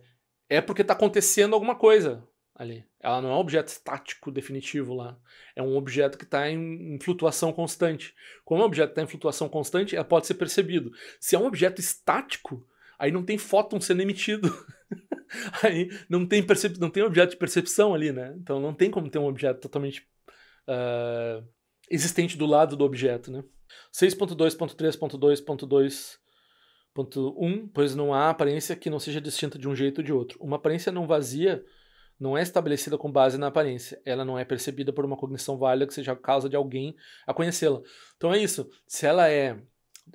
é porque está acontecendo alguma coisa ali. Ela não é um objeto estático definitivo lá. É um objeto que está em, em, flutuação constante. Como o objeto está em flutuação constante, ela pode ser percebido. Se é um objeto estático, aí não tem fóton sendo emitido. aí não tem, percep... não tem objeto de percepção ali, né? Então não tem como ter um objeto totalmente uh, existente do lado do objeto, né? 6.2.3.2.2.1, pois não há aparência que não seja distinta de um jeito ou de outro. Uma aparência não vazia não é estabelecida com base na aparência. Ela não é percebida por uma cognição válida que seja a causa de alguém a conhecê-la. Então é isso. Se ela é.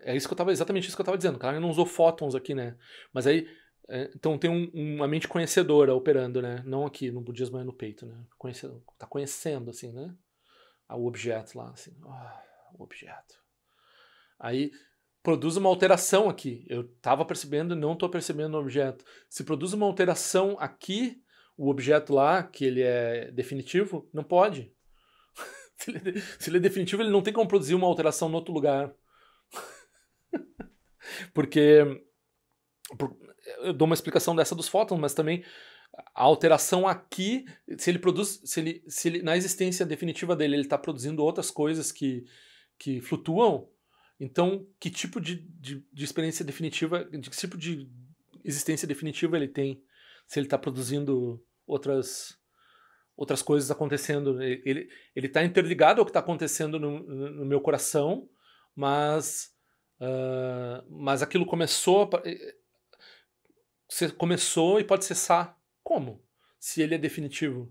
É isso que eu tava. Exatamente isso que eu estava dizendo. O cara não usou fótons aqui, né? Mas aí é, então tem um, uma mente conhecedora operando, né? Não aqui no budismo, é no peito, né? Conhecendo, tá conhecendo, assim, né? O objeto lá, assim. Oh, o objeto. Aí produz uma alteração aqui. Eu estava percebendo e não estou percebendo o objeto. Se produz uma alteração aqui, o objeto lá, que ele é definitivo, não pode. se, ele, é se ele é definitivo, ele não tem como produzir uma alteração no outro lugar. Porque eu dou uma explicação dessa dos fótons, mas também a alteração aqui, se ele produz, se ele, se ele na existência definitiva dele, ele está produzindo outras coisas que, que flutuam, então que tipo de, de, de experiência definitiva, de que tipo de existência definitiva ele tem? Se ele está produzindo outras outras coisas acontecendo, ele ele está interligado ao que está acontecendo no, no meu coração, mas Uh, mas aquilo começou você começou e pode cessar. Como? Se ele é definitivo.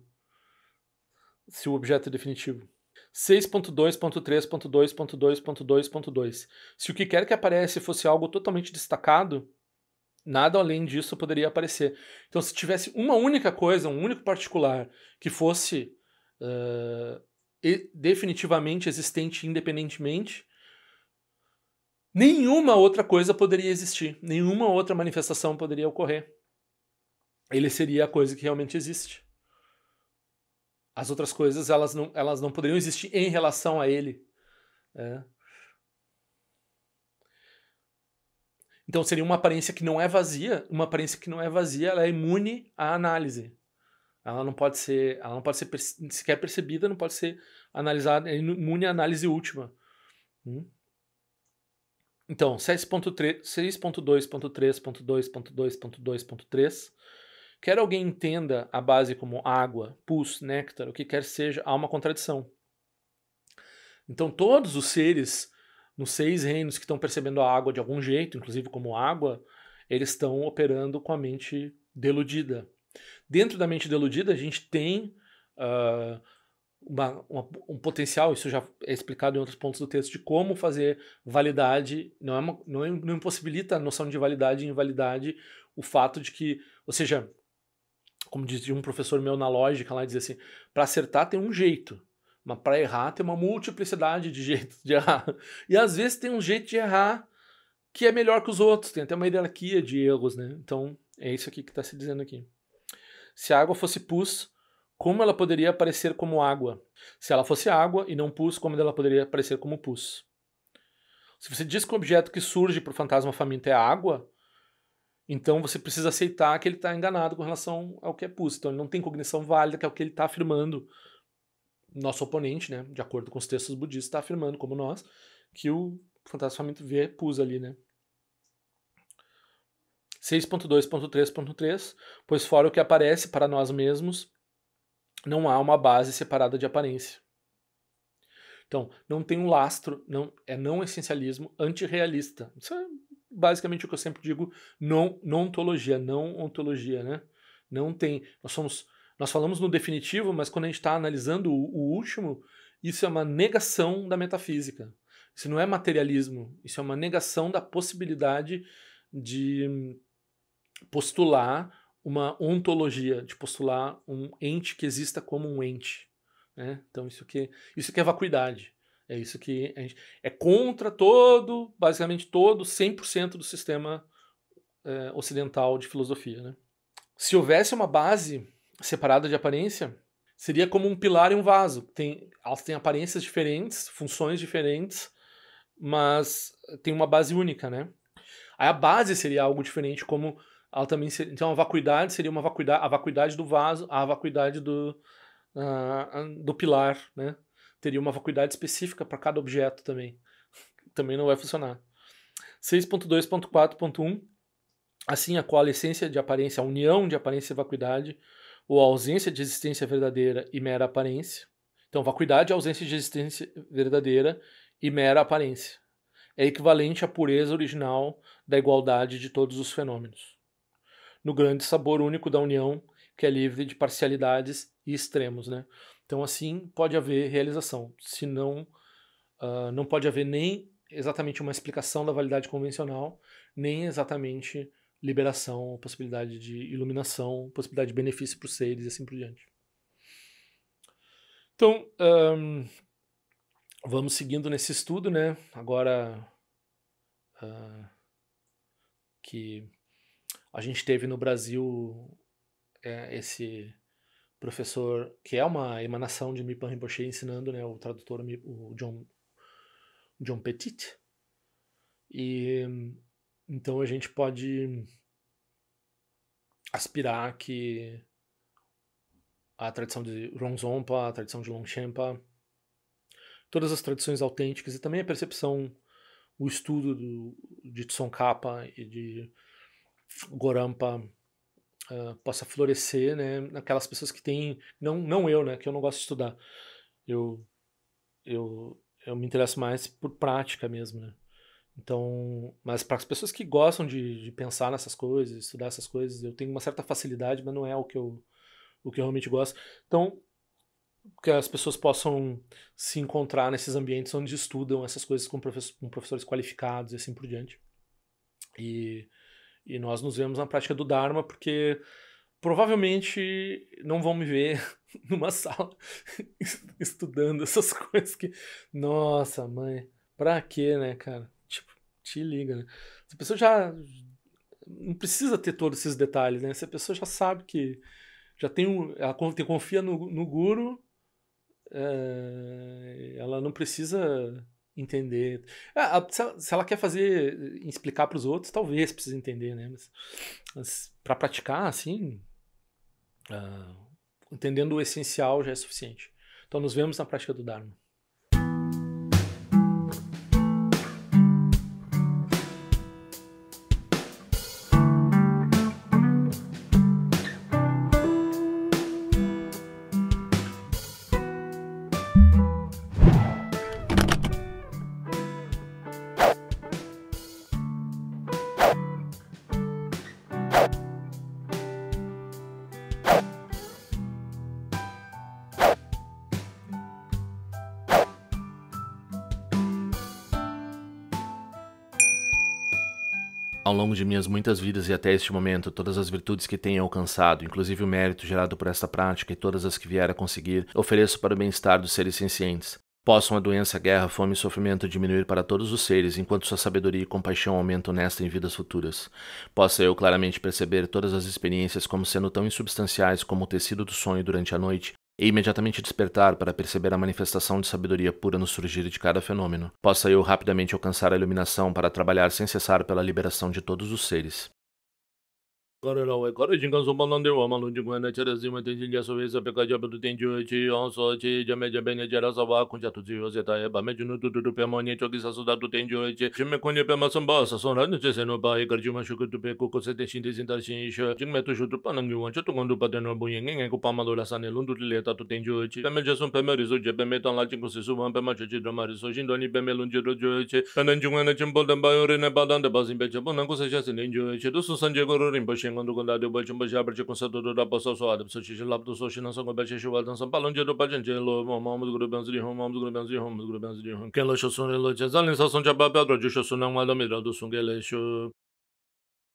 Se o objeto é definitivo. 6.2.3.2.2.2.2.2. Se o que quer que aparece fosse algo totalmente destacado, nada além disso poderia aparecer. Então, se tivesse uma única coisa, um único particular, que fosse uh, definitivamente existente independentemente, nenhuma outra coisa poderia existir, nenhuma outra manifestação poderia ocorrer. Ele seria a coisa que realmente existe. As outras coisas elas não, elas não poderiam existir em relação a ele. É. Então seria uma aparência que não é vazia, uma aparência que não é vazia, ela é imune à análise. Ela não pode ser, ela não pode ser sequer percebida, não pode ser analisada, é imune à análise última. Hum? Então, 6.2.3.2.2.2.3, quer alguém entenda a base como água, pus, néctar, o que quer seja, há uma contradição. Então, todos os seres nos seis reinos que estão percebendo a água de algum jeito, inclusive como água, eles estão operando com a mente deludida. Dentro da mente deludida, a gente tem uh, uma, uma, um potencial, isso já é explicado em outros pontos do texto, de como fazer validade, não, é uma, não, é, não impossibilita a noção de validade e invalidade o fato de que, ou seja, como dizia um professor meu na lógica lá, dizia assim, para acertar tem um jeito, mas para errar tem uma multiplicidade de jeitos de errar. E às vezes tem um jeito de errar que é melhor que os outros, tem até uma hierarquia de erros, né? Então, é isso aqui que está se dizendo aqui. Se a água fosse pus, como ela poderia aparecer como água? Se ela fosse água e não pus, como ela poderia aparecer como pus? Se você diz que o objeto que surge para o fantasma faminto é água, então você precisa aceitar que ele está enganado com relação ao que é pus. Então ele não tem cognição válida, que é o que ele está afirmando. Nosso oponente, né, de acordo com os textos budistas, está afirmando, como nós, que o fantasma faminto vê pus ali. Né? 6.2.3.3 Pois fora o que aparece para nós mesmos, não há uma base separada de aparência. Então, não tem um lastro, não é não essencialismo antirrealista. Isso é basicamente o que eu sempre digo, não ontologia, não ontologia, né? Não tem, nós somos nós falamos no definitivo, mas quando a gente está analisando o, o, último, isso é uma negação da metafísica. Isso não é materialismo, isso é uma negação da possibilidade de hum, postular uma ontologia, de postular um ente que exista como um ente. Né? Então, isso que, isso que é vacuidade. É isso que gente, é contra todo, basicamente todo, 100% do sistema é, ocidental de filosofia. Né? Se houvesse uma base separada de aparência, seria como um pilar e um vaso. Tem, elas têm aparências diferentes, funções diferentes, mas tem uma base única, né? Aí a base seria algo diferente, como ela também seria, então a vacuidade seria uma vacuidade, a vacuidade do vaso, a vacuidade do, uh, do pilar, né? Teria uma vacuidade específica para cada objeto também. Também não vai funcionar. 6.2.4.1 Assim, a coalescência de aparência, a união de aparência e vacuidade, ou a ausência de existência verdadeira e mera aparência. Então, vacuidade é ausência de existência verdadeira e mera aparência. É equivalente à pureza original da igualdade de todos os fenômenos no grande sabor único da União, que é livre de parcialidades e extremos. Né? Então, assim pode haver realização. Se não, uh, não pode haver nem exatamente uma explicação da validade convencional, nem exatamente liberação, possibilidade de iluminação, possibilidade de benefício para os seres e assim por diante. Então, um, vamos seguindo nesse estudo, né? Agora uh, que a gente teve no Brasil é, esse professor, que é uma emanação de Mipan Rinpoche, ensinando né, o tradutor, o John, John Petit. E então a gente pode aspirar que a tradição de Ronzompa, a tradição de Longchenpa, todas as tradições autênticas e também a percepção, o estudo do, de Tsongkhapa e de Gorampa uh, possa florescer, né? Naquelas pessoas que têm, não, não eu, né? Que eu não gosto de estudar. Eu, eu, eu me interesso mais por prática mesmo, né? Então, mas para as pessoas que gostam de, de, pensar nessas coisas, estudar essas coisas, eu tenho uma certa facilidade, mas não é o que eu, o que eu realmente gosto. Então, que as pessoas possam se encontrar nesses ambientes onde estudam essas coisas com, professor, com professores qualificados e assim por diante. E e nós nos vemos na prática do Dharma, porque provavelmente não vão me ver numa sala estudando essas coisas que. Nossa, mãe, pra quê, né, cara? Tipo, te liga, né? Essa pessoa já. Não precisa ter todos esses detalhes, né? Essa pessoa já sabe que. Já tem um. Ela confia no, no guru. É, ela não precisa entender. Ah, ah se ela quer fazer, eh, explicar para os outros, talvez precise entender, né? Mas, mas para praticar, assim, ah, entendendo o essencial já é suficiente. Então, nos vemos na prática do Dharma. ao longo de minhas muitas vidas e até este momento todas as virtudes que tenho alcançado, inclusive o mérito gerado por esta prática e todas as que vier a conseguir, ofereço para o bem-estar dos seres sencientes. Possam a doença, a guerra, a fome e sofrimento diminuir para todos os seres, enquanto sua sabedoria e compaixão aumentam nesta em vidas futuras. Possa eu claramente perceber todas as experiências como sendo tão insubstanciais como o tecido do sonho durante a noite, e imediatamente despertar para perceber a manifestação de sabedoria pura no surgir de cada fenômeno, possa eu rapidamente alcançar a iluminação para trabalhar sem cessar pela liberação de todos os seres. 거래라고 거래 증권 손발난데 와만 론증권에 차례지만 된신 자소에서 백가접도 된주지 언서지 점에 점에 자라서 와 군자 투지 요새다에 밤에 주는 두두두 배머니 저기 사소다도 된주지 심에 권여 배마선 봐서 손하는 제세노 바에 거주마 슈크도 배고 고세 대신 대신 다신 이셔 증매 투슈도 빠는 게 원초 동원도 받는 보행에 그 밤마도 라산에 론두를 레타도 된주지 밤에 저선 배머 리소 제배메 달라 증고 세수만 배마 저지 드마리소 신도니 배메 론주도 저지 반은 증권에 증보된 바요르네 바단데 바신 배쳐 보는 곳에 자세 된주지 도 수선제거를 Mandu Gondado Bajum Bajabra de Consador da Passa Soada, Sotish Lapto Soshina Sangobet Shivadan São Paulo, Dia do Pajangelo, do grupo de Rum, do grupo de Rum, Grubens de Rum, Kelo Shosun Elo Chazalin Sasson Jababel, Rodrigo Shosun, não Hidro do Sungelesho.